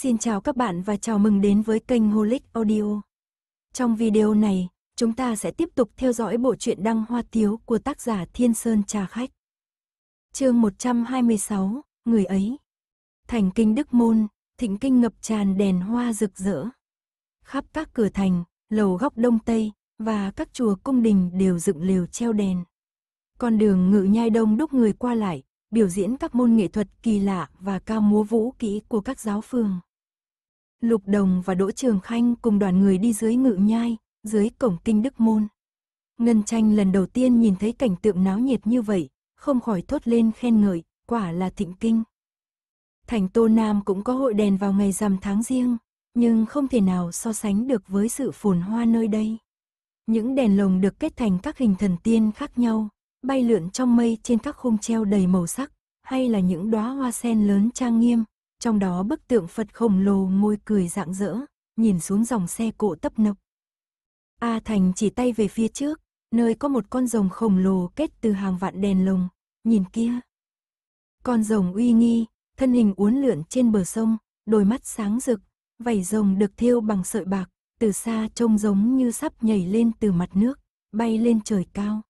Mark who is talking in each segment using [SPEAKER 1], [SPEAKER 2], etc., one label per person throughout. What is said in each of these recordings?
[SPEAKER 1] Xin chào các bạn và chào mừng đến với kênh Holic Audio. Trong video này, chúng ta sẽ tiếp tục theo dõi bộ truyện Đăng Hoa Tiếu của tác giả Thiên Sơn Trà Khách. Chương 126, người ấy. Thành kinh Đức Môn, thịnh kinh ngập tràn đèn hoa rực rỡ. Khắp các cửa thành, lầu góc đông tây và các chùa cung đình đều dựng lều treo đèn. Con đường ngự nhai đông đúc người qua lại, biểu diễn các môn nghệ thuật kỳ lạ và ca múa vũ kỹ của các giáo phường. Lục Đồng và Đỗ Trường Khanh cùng đoàn người đi dưới ngự nhai, dưới cổng kinh Đức Môn. Ngân tranh lần đầu tiên nhìn thấy cảnh tượng náo nhiệt như vậy, không khỏi thốt lên khen ngợi, quả là thịnh kinh. Thành Tô Nam cũng có hội đèn vào ngày rằm tháng riêng, nhưng không thể nào so sánh được với sự phồn hoa nơi đây. Những đèn lồng được kết thành các hình thần tiên khác nhau, bay lượn trong mây trên các khung treo đầy màu sắc, hay là những đóa hoa sen lớn trang nghiêm, trong đó bức tượng Phật khổng lồ môi cười rạng rỡ, nhìn xuống dòng xe cộ tấp nập. A Thành chỉ tay về phía trước, nơi có một con rồng khổng lồ kết từ hàng vạn đèn lồng, nhìn kia. Con rồng uy nghi, thân hình uốn lượn trên bờ sông, đôi mắt sáng rực, vảy rồng được thêu bằng sợi bạc, từ xa trông giống như sắp nhảy lên từ mặt nước, bay lên trời cao.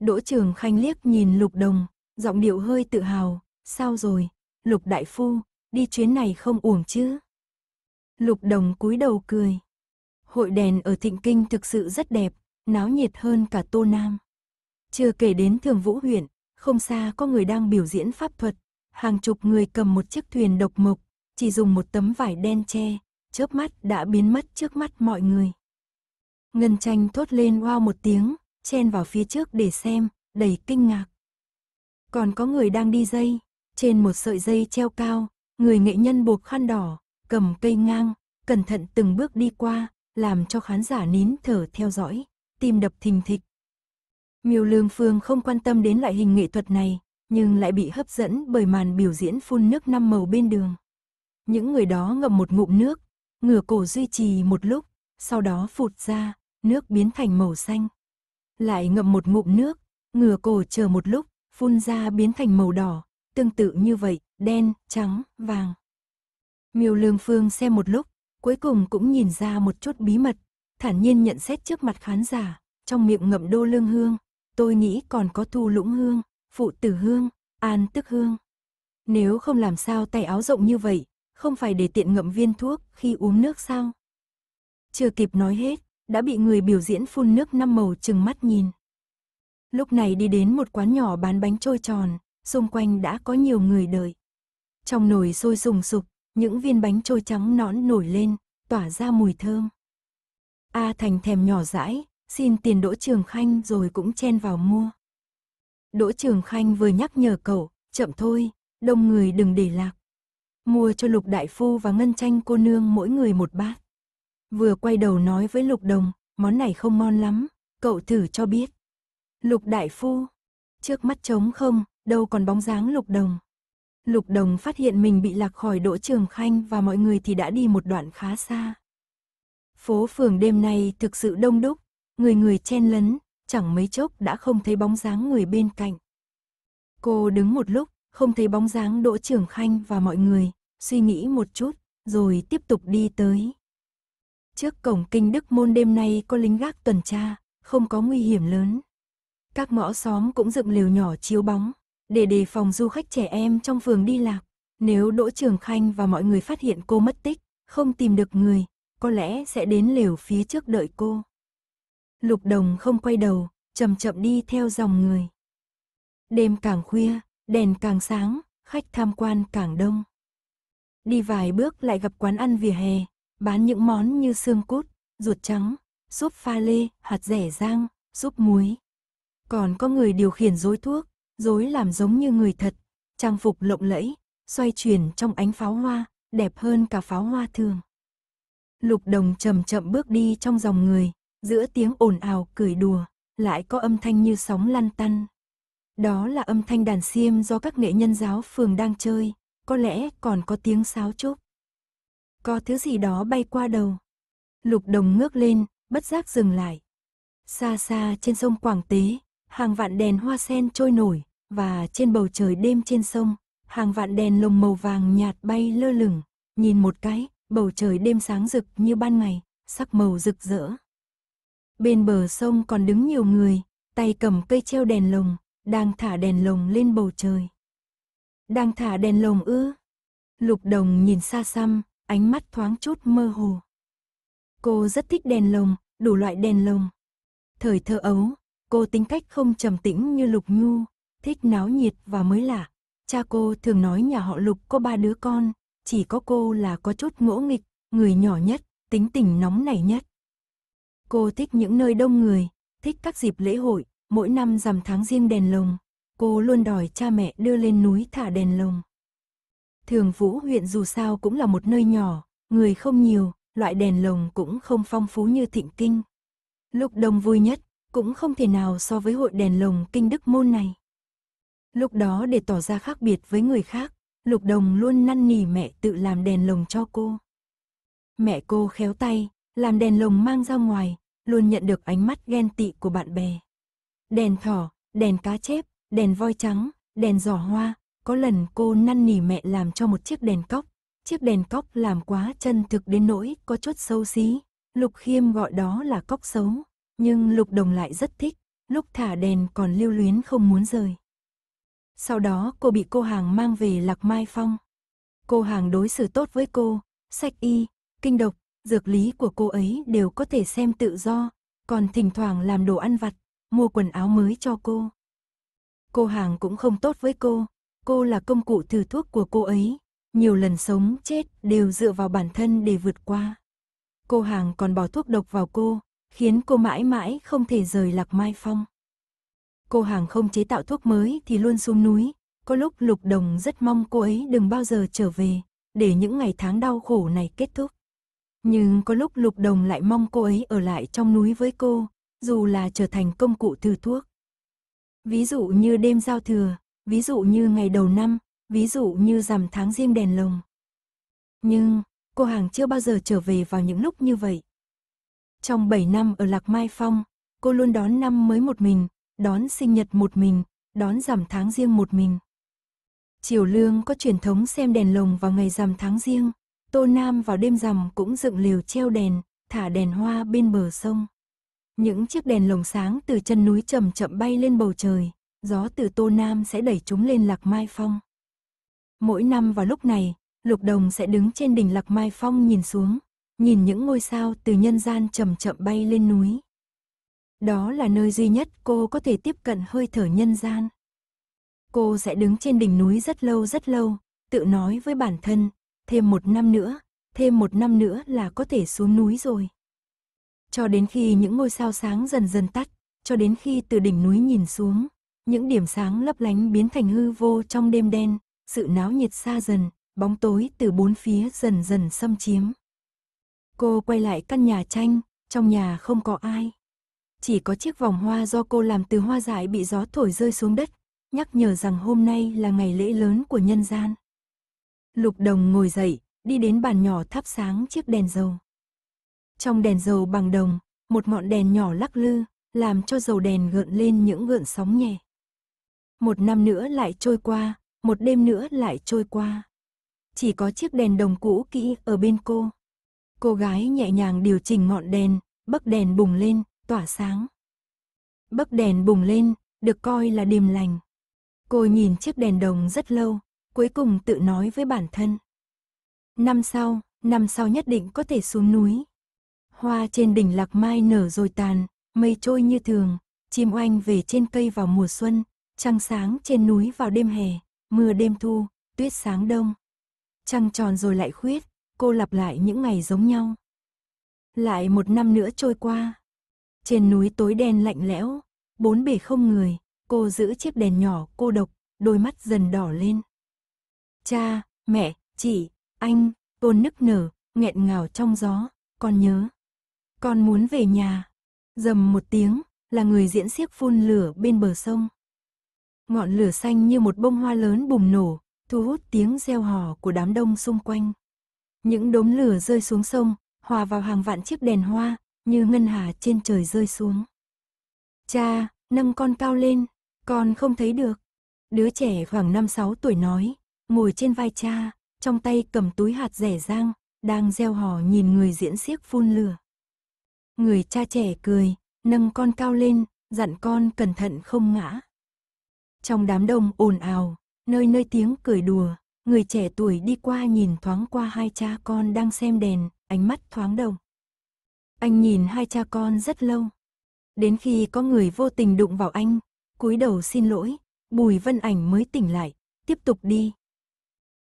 [SPEAKER 1] Đỗ Trường Khanh liếc nhìn Lục Đồng, giọng điệu hơi tự hào, sao rồi, Lục Đại Phu, đi chuyến này không uổng chứ. Lục Đồng cúi đầu cười. Hội đèn ở Thịnh Kinh thực sự rất đẹp, náo nhiệt hơn cả Tô Nam. Chưa kể đến Thường Vũ huyện, không xa có người đang biểu diễn pháp thuật, hàng chục người cầm một chiếc thuyền độc mộc, chỉ dùng một tấm vải đen che, chớp mắt đã biến mất trước mắt mọi người. Ngân tranh thốt lên wow một tiếng, chen vào phía trước để xem, đầy kinh ngạc. Còn có người đang đi dây, trên một sợi dây treo cao, người nghệ nhân buộc khăn đỏ, cầm cây ngang, cẩn thận từng bước đi qua, làm cho khán giả nín thở theo dõi, tim đập thình thịch. Miêu Lương Phương không quan tâm đến loại hình nghệ thuật này, nhưng lại bị hấp dẫn bởi màn biểu diễn phun nước năm màu bên đường. Những người đó ngậm một ngụm nước, ngửa cổ duy trì một lúc, sau đó phụt ra, nước biến thành màu xanh. Lại ngậm một ngụm nước, ngửa cổ chờ một lúc, phun ra biến thành màu đỏ, tương tự như vậy, đen, trắng, vàng. Miêu Lương Phương xem một lúc, cuối cùng cũng nhìn ra một chút bí mật, thản nhiên nhận xét trước mặt khán giả, trong miệng ngậm đô lương hương, tôi nghĩ còn có thu lũng hương, phụ tử hương, an tức hương. Nếu không làm sao tay áo rộng như vậy, không phải để tiện ngậm viên thuốc khi uống nước sao? Chưa kịp nói hết, đã bị người biểu diễn phun nước năm màu chừng mắt nhìn. Lúc này đi đến một quán nhỏ bán bánh trôi tròn, xung quanh đã có nhiều người đợi. Trong nồi sôi sùng sục, những viên bánh trôi trắng nõn nổi lên, tỏa ra mùi thơm. A Thành thèm nhỏ dãi, xin tiền Đỗ Trường Khanh rồi cũng chen vào mua. Đỗ Trường Khanh vừa nhắc nhở cậu, chậm thôi, đông người đừng để lạc. Mua cho Lục Đại Phu và Ngân Tranh cô nương mỗi người một bát. Vừa quay đầu nói với Lục Đồng, món này không ngon lắm, cậu thử cho biết. Lục Đại Phu, trước mắt trống không, đâu còn bóng dáng Lục Đồng. Lục Đồng phát hiện mình bị lạc khỏi Đỗ Trường Khanh và mọi người thì đã đi một đoạn khá xa. Phố phường đêm nay thực sự đông đúc, người người chen lấn, chẳng mấy chốc đã không thấy bóng dáng người bên cạnh. Cô đứng một lúc, không thấy bóng dáng Đỗ Trường Khanh và mọi người, suy nghĩ một chút, rồi tiếp tục đi tới. Trước cổng kinh Đức Môn đêm nay có lính gác tuần tra, không có nguy hiểm lớn. Các ngõ xóm cũng dựng lều nhỏ chiếu bóng, để đề phòng du khách trẻ em trong phường đi lạc. Nếu Đỗ Trường Khanh và mọi người phát hiện cô mất tích, không tìm được người, có lẽ sẽ đến lều phía trước đợi cô. Lục Đồng không quay đầu, chậm chậm đi theo dòng người. Đêm càng khuya, đèn càng sáng, khách tham quan càng đông. Đi vài bước lại gặp quán ăn vỉa hè, bán những món như xương cút, ruột trắng, súp pha lê, hạt rẻ rang, súp muối. Còn có người điều khiển dối thuốc, dối làm giống như người thật, trang phục lộng lẫy, xoay chuyển trong ánh pháo hoa, đẹp hơn cả pháo hoa thường. Lục đồng chậm chậm bước đi trong dòng người, giữa tiếng ồn ào cười đùa, lại có âm thanh như sóng lăn tăn. Đó là âm thanh đàn xiêm do các nghệ nhân giáo phường đang chơi, có lẽ còn có tiếng sáo chúc. Có thứ gì đó bay qua đầu. Lục đồng ngước lên, bất giác dừng lại. Xa xa trên sông Quảng Tế, hàng vạn đèn hoa sen trôi nổi, và trên bầu trời đêm trên sông, hàng vạn đèn lồng màu vàng nhạt bay lơ lửng, nhìn một cái, bầu trời đêm sáng rực như ban ngày, sắc màu rực rỡ. Bên bờ sông còn đứng nhiều người, tay cầm cây treo đèn lồng, đang thả đèn lồng lên bầu trời. Đang thả đèn lồng ư? Lục đồng nhìn xa xăm, ánh mắt thoáng chút mơ hồ. Cô rất thích đèn lồng, đủ loại đèn lồng. Thời thơ ấu, Cô tính cách không trầm tĩnh như Lục Nhu, thích náo nhiệt và mới lạ. Cha cô thường nói nhà họ Lục có ba đứa con, chỉ có cô là có chút ngỗ nghịch, người nhỏ nhất, tính tình nóng nảy nhất. Cô thích những nơi đông người, thích các dịp lễ hội, mỗi năm rằm tháng riêng đèn lồng, cô luôn đòi cha mẹ đưa lên núi thả đèn lồng. Thường Vũ huyện dù sao cũng là một nơi nhỏ, người không nhiều, loại đèn lồng cũng không phong phú như thịnh kinh. lúc Đông vui nhất, cũng không thể nào so với hội đèn lồng kinh đức môn này. Lúc đó để tỏ ra khác biệt với người khác, Lục Đồng luôn năn nỉ mẹ tự làm đèn lồng cho cô. Mẹ cô khéo tay, làm đèn lồng mang ra ngoài, luôn nhận được ánh mắt ghen tị của bạn bè. Đèn thỏ, đèn cá chép, đèn voi trắng, đèn giỏ hoa, có lần cô năn nỉ mẹ làm cho một chiếc đèn cóc. Chiếc đèn cóc làm quá chân thực đến nỗi có chút xấu xí, Lục Khiêm gọi đó là cóc xấu. Nhưng Lục Đồng lại rất thích, lúc thả đèn còn lưu luyến không muốn rời. Sau đó cô bị cô hàng mang về Lạc Mai Phong. Cô hàng đối xử tốt với cô, sách y, kinh độc, dược lý của cô ấy đều có thể xem tự do, còn thỉnh thoảng làm đồ ăn vặt, mua quần áo mới cho cô. Cô hàng cũng không tốt với cô, cô là công cụ thử thuốc của cô ấy, nhiều lần sống chết đều dựa vào bản thân để vượt qua. Cô hàng còn bỏ thuốc độc vào cô, khiến cô mãi mãi không thể rời Lạc Mai Phong. Cô hàng không chế tạo thuốc mới thì luôn xuống núi, có lúc Lục Đồng rất mong cô ấy đừng bao giờ trở về, để những ngày tháng đau khổ này kết thúc. Nhưng có lúc Lục Đồng lại mong cô ấy ở lại trong núi với cô, dù là trở thành công cụ từ thuốc. Ví dụ như đêm giao thừa, ví dụ như ngày đầu năm, ví dụ như rằm tháng riêng đèn lồng. Nhưng, cô hàng chưa bao giờ trở về vào những lúc như vậy. Trong 7 năm ở Lạc Mai Phong, cô luôn đón năm mới một mình, đón sinh nhật một mình, đón giảm tháng riêng một mình. Triều Lương có truyền thống xem đèn lồng vào ngày rằm tháng riêng, Tô Nam vào đêm rằm cũng dựng lều treo đèn, thả đèn hoa bên bờ sông. Những chiếc đèn lồng sáng từ chân núi chậm chậm bay lên bầu trời, gió từ Tô Nam sẽ đẩy chúng lên Lạc Mai Phong. Mỗi năm vào lúc này, Lục Đồng sẽ đứng trên đỉnh Lạc Mai Phong nhìn xuống, nhìn những ngôi sao từ nhân gian chậm chậm bay lên núi. Đó là nơi duy nhất cô có thể tiếp cận hơi thở nhân gian. Cô sẽ đứng trên đỉnh núi rất lâu rất lâu, tự nói với bản thân, thêm một năm nữa, thêm một năm nữa là có thể xuống núi rồi. Cho đến khi những ngôi sao sáng dần dần tắt, cho đến khi từ đỉnh núi nhìn xuống, những điểm sáng lấp lánh biến thành hư vô trong đêm đen, sự náo nhiệt xa dần, bóng tối từ bốn phía dần dần xâm chiếm. Cô quay lại căn nhà tranh, trong nhà không có ai. Chỉ có chiếc vòng hoa do cô làm từ hoa dại bị gió thổi rơi xuống đất, nhắc nhở rằng hôm nay là ngày lễ lớn của nhân gian. Lục đồng ngồi dậy, đi đến bàn nhỏ thắp sáng chiếc đèn dầu. Trong đèn dầu bằng đồng, một ngọn đèn nhỏ lắc lư, làm cho dầu đèn gợn lên những gợn sóng nhẹ. Một năm nữa lại trôi qua, một đêm nữa lại trôi qua. Chỉ có chiếc đèn đồng cũ kỹ ở bên cô, Cô gái nhẹ nhàng điều chỉnh ngọn đèn, bấc đèn bùng lên, tỏa sáng. Bấc đèn bùng lên, được coi là điềm lành. Cô nhìn chiếc đèn đồng rất lâu, cuối cùng tự nói với bản thân. Năm sau, năm sau nhất định có thể xuống núi. Hoa trên đỉnh lạc mai nở rồi tàn, mây trôi như thường, chim oanh về trên cây vào mùa xuân, trăng sáng trên núi vào đêm hè, mưa đêm thu, tuyết sáng đông. Trăng tròn rồi lại khuyết, Cô lặp lại những ngày giống nhau. Lại một năm nữa trôi qua. Trên núi tối đen lạnh lẽo, bốn bể không người, cô giữ chiếc đèn nhỏ cô độc, đôi mắt dần đỏ lên. Cha, mẹ, chị, anh, cô nức nở, nghẹn ngào trong gió, con nhớ. Con muốn về nhà. Dầm một tiếng, là người diễn xiếc phun lửa bên bờ sông. Ngọn lửa xanh như một bông hoa lớn bùng nổ, thu hút tiếng reo hò của đám đông xung quanh. Những đốm lửa rơi xuống sông, hòa vào hàng vạn chiếc đèn hoa, như ngân hà trên trời rơi xuống. Cha, nâng con cao lên, con không thấy được. Đứa trẻ khoảng 5-6 tuổi nói, ngồi trên vai cha, trong tay cầm túi hạt rẻ rang, đang gieo hò nhìn người diễn xiếc phun lửa. Người cha trẻ cười, nâng con cao lên, dặn con cẩn thận không ngã. Trong đám đông ồn ào, nơi nơi tiếng cười đùa, người trẻ tuổi đi qua nhìn thoáng qua hai cha con đang xem đèn, ánh mắt thoáng đồng. Anh nhìn hai cha con rất lâu. Đến khi có người vô tình đụng vào anh, cúi đầu xin lỗi, Bùi Vân Ảnh mới tỉnh lại, tiếp tục đi.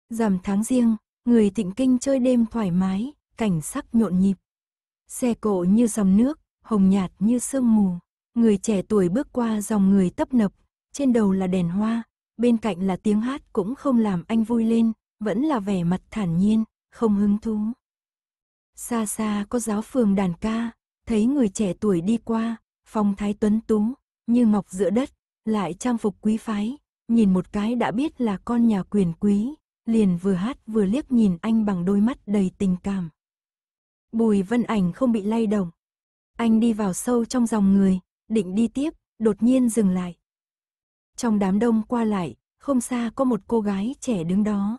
[SPEAKER 1] Giảm tháng riêng, người thịnh kinh chơi đêm thoải mái, cảnh sắc nhộn nhịp. Xe cộ như dòng nước, hồng nhạt như sương mù. Người trẻ tuổi bước qua dòng người tấp nập, trên đầu là đèn hoa, bên cạnh là tiếng hát cũng không làm anh vui lên, vẫn là vẻ mặt thản nhiên, không hứng thú. Xa xa có giáo phường đàn ca, thấy người trẻ tuổi đi qua, phong thái tuấn tú, như ngọc giữa đất, lại trang phục quý phái, nhìn một cái đã biết là con nhà quyền quý, liền vừa hát vừa liếc nhìn anh bằng đôi mắt đầy tình cảm. Bùi vân ảnh không bị lay động. Anh đi vào sâu trong dòng người, định đi tiếp, đột nhiên dừng lại, trong đám đông qua lại, không xa có một cô gái trẻ đứng đó.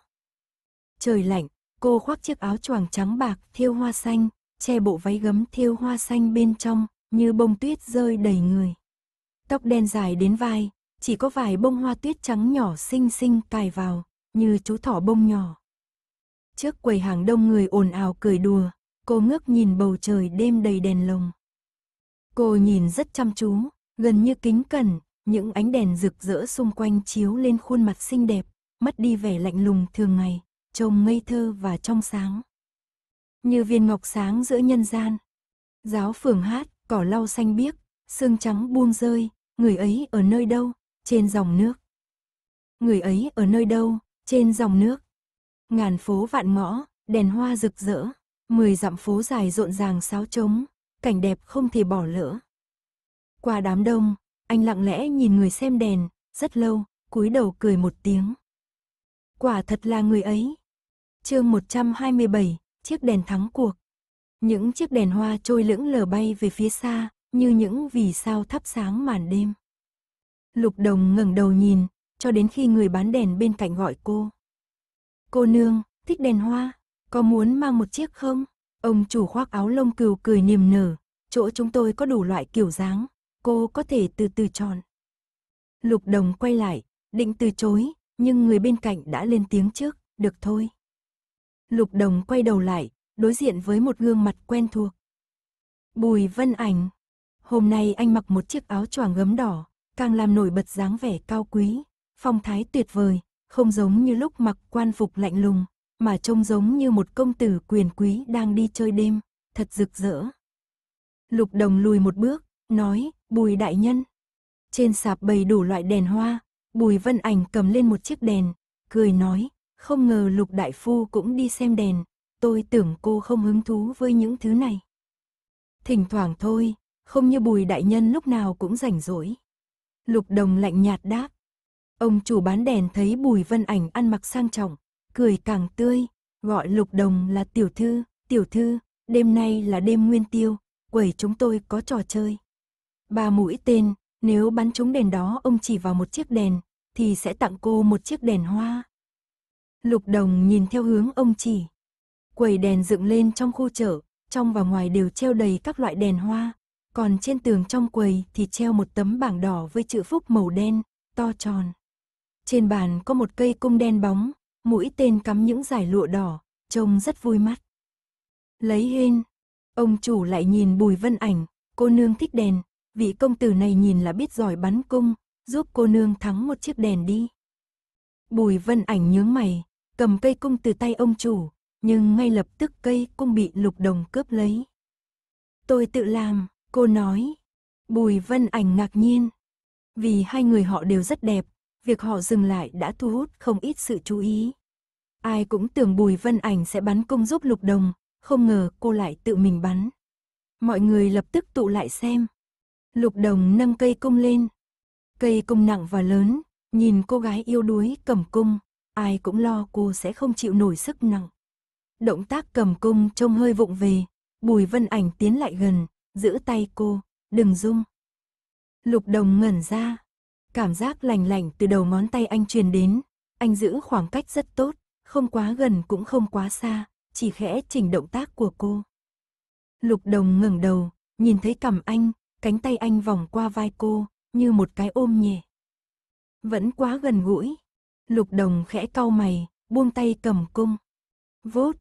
[SPEAKER 1] Trời lạnh, cô khoác chiếc áo choàng trắng bạc thiêu hoa xanh, che bộ váy gấm thiêu hoa xanh bên trong, như bông tuyết rơi đầy người. Tóc đen dài đến vai, chỉ có vài bông hoa tuyết trắng nhỏ xinh xinh cài vào, như chú thỏ bông nhỏ. Trước quầy hàng đông người ồn ào cười đùa, cô ngước nhìn bầu trời đêm đầy đèn lồng. Cô nhìn rất chăm chú, gần như kính cẩn, những ánh đèn rực rỡ xung quanh chiếu lên khuôn mặt xinh đẹp, mất đi vẻ lạnh lùng thường ngày, trông ngây thơ và trong sáng. Như viên ngọc sáng giữa nhân gian. Giáo phường hát, cỏ lau xanh biếc, xương trắng buông rơi, người ấy ở nơi đâu, trên dòng nước. Người ấy ở nơi đâu, trên dòng nước. Ngàn phố vạn ngõ, đèn hoa rực rỡ, mười dặm phố dài rộn ràng sáo trống, cảnh đẹp không thể bỏ lỡ. Qua đám đông, anh lặng lẽ nhìn người xem đèn, rất lâu, cúi đầu cười một tiếng. Quả thật là người ấy. Chương 127, chiếc đèn thắng cuộc. Những chiếc đèn hoa trôi lững lờ bay về phía xa, như những vì sao thắp sáng màn đêm. Lục Đồng ngẩng đầu nhìn, cho đến khi người bán đèn bên cạnh gọi cô. Cô nương, thích đèn hoa, có muốn mang một chiếc không? Ông chủ khoác áo lông cừu cười niềm nở, chỗ chúng tôi có đủ loại kiểu dáng, cô có thể từ từ chọn. Lục đồng quay lại, định từ chối, nhưng người bên cạnh đã lên tiếng trước, được thôi. Lục đồng quay đầu lại, đối diện với một gương mặt quen thuộc. Bùi Vân Ảnh. Hôm nay anh mặc một chiếc áo choàng gấm đỏ, càng làm nổi bật dáng vẻ cao quý, phong thái tuyệt vời, không giống như lúc mặc quan phục lạnh lùng, mà trông giống như một công tử quyền quý đang đi chơi đêm, thật rực rỡ. Lục Đồng lùi một bước, nói, Bùi đại nhân. Trên sạp bày đủ loại đèn hoa, Bùi Vân Ảnh cầm lên một chiếc đèn, cười nói, không ngờ Lục Đại Phu cũng đi xem đèn, tôi tưởng cô không hứng thú với những thứ này. Thỉnh thoảng thôi, không như Bùi Đại Nhân lúc nào cũng rảnh rỗi. Lục Đồng lạnh nhạt đáp. Ông chủ bán đèn thấy Bùi Vân Ảnh ăn mặc sang trọng, cười càng tươi, gọi Lục Đồng là tiểu thư, tiểu thư, đêm nay là đêm nguyên tiêu, quẩy chúng tôi có trò chơi. Ba mũi tên, nếu bắn trúng đèn đó ông chỉ vào một chiếc đèn, thì sẽ tặng cô một chiếc đèn hoa. Lục đồng nhìn theo hướng ông chỉ. Quầy đèn dựng lên trong khu chợ, trong và ngoài đều treo đầy các loại đèn hoa. Còn trên tường trong quầy thì treo một tấm bảng đỏ với chữ phúc màu đen, to tròn. Trên bàn có một cây cung đen bóng, mũi tên cắm những giải lụa đỏ, trông rất vui mắt. Lấy hên, ông chủ lại nhìn bùi vân ảnh, cô nương thích đèn, vị công tử này nhìn là biết giỏi bắn cung, giúp cô nương thắng một chiếc đèn đi. Bùi vân ảnh nhướng mày, cầm cây cung từ tay ông chủ, nhưng ngay lập tức cây cung bị lục đồng cướp lấy. Tôi tự làm, cô nói. Bùi vân ảnh ngạc nhiên. Vì hai người họ đều rất đẹp, việc họ dừng lại đã thu hút không ít sự chú ý. Ai cũng tưởng bùi vân ảnh sẽ bắn cung giúp lục đồng, không ngờ cô lại tự mình bắn. Mọi người lập tức tụ lại xem, Lục đồng nâng cây cung lên. Cây cung nặng và lớn, nhìn cô gái yêu đuối cầm cung, ai cũng lo cô sẽ không chịu nổi sức nặng. Động tác cầm cung trông hơi vụng về, Bùi Vân Ảnh tiến lại gần, giữ tay cô, đừng rung. Lục đồng ngẩn ra, cảm giác lành lạnh từ đầu ngón tay anh truyền đến, anh giữ khoảng cách rất tốt, không quá gần cũng không quá xa, chỉ khẽ chỉnh động tác của cô. Lục đồng ngẩng đầu, nhìn thấy cầm anh, cánh tay anh vòng qua vai cô, như một cái ôm nhẹ. Vẫn quá gần gũi. Lục đồng khẽ cau mày, buông tay cầm cung. Vốt,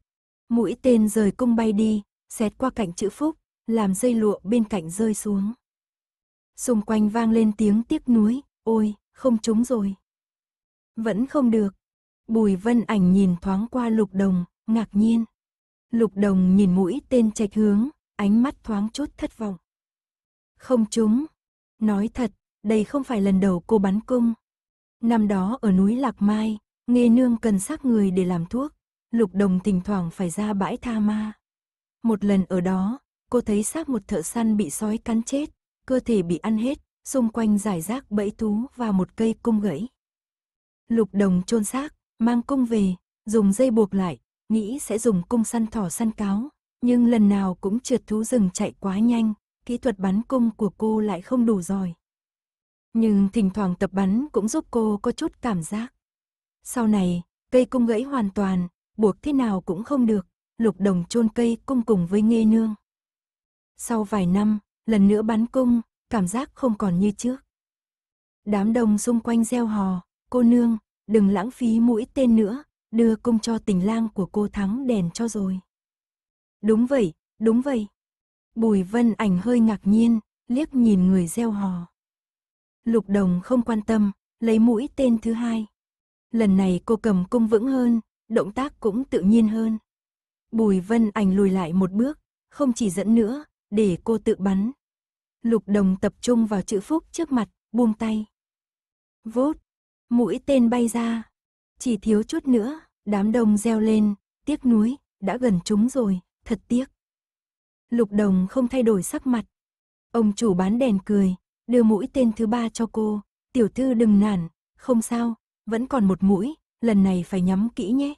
[SPEAKER 1] mũi tên rời cung bay đi, xẹt qua cạnh chữ phúc, làm dây lụa bên cạnh rơi xuống. Xung quanh vang lên tiếng tiếc nuối, ôi, không trúng rồi. Vẫn không được. Bùi vân ảnh nhìn thoáng qua lục đồng, ngạc nhiên. Lục đồng nhìn mũi tên chạch hướng, ánh mắt thoáng chút thất vọng. Không trúng. Nói thật, đây không phải lần đầu cô bắn cung. Năm đó ở núi Lạc Mai, nghe nương cần xác người để làm thuốc, lục đồng thỉnh thoảng phải ra bãi tha ma. Một lần ở đó, cô thấy xác một thợ săn bị sói cắn chết, cơ thể bị ăn hết, xung quanh giải rác bẫy thú và một cây cung gãy. Lục đồng chôn xác, mang cung về, dùng dây buộc lại, nghĩ sẽ dùng cung săn thỏ săn cáo, nhưng lần nào cũng trượt thú rừng chạy quá nhanh, kỹ thuật bắn cung của cô lại không đủ giỏi. Nhưng thỉnh thoảng tập bắn cũng giúp cô có chút cảm giác. Sau này, cây cung gãy hoàn toàn, buộc thế nào cũng không được, lục đồng chôn cây cung cùng với nghê nương. Sau vài năm, lần nữa bắn cung, cảm giác không còn như trước. Đám đông xung quanh gieo hò, cô nương, đừng lãng phí mũi tên nữa, đưa cung cho tình lang của cô thắng đèn cho rồi. Đúng vậy, đúng vậy. Bùi vân ảnh hơi ngạc nhiên, liếc nhìn người gieo hò. Lục đồng không quan tâm, lấy mũi tên thứ hai. Lần này cô cầm cung vững hơn, động tác cũng tự nhiên hơn. Bùi vân ảnh lùi lại một bước, không chỉ dẫn nữa, để cô tự bắn. Lục đồng tập trung vào chữ phúc trước mặt, buông tay. Vốt, mũi tên bay ra. Chỉ thiếu chút nữa, đám đông reo lên, tiếc nuối, đã gần chúng rồi, thật tiếc. Lục Đồng không thay đổi sắc mặt. Ông chủ bán đèn cười, đưa mũi tên thứ ba cho cô. Tiểu thư đừng nản, không sao, vẫn còn một mũi, lần này phải nhắm kỹ nhé.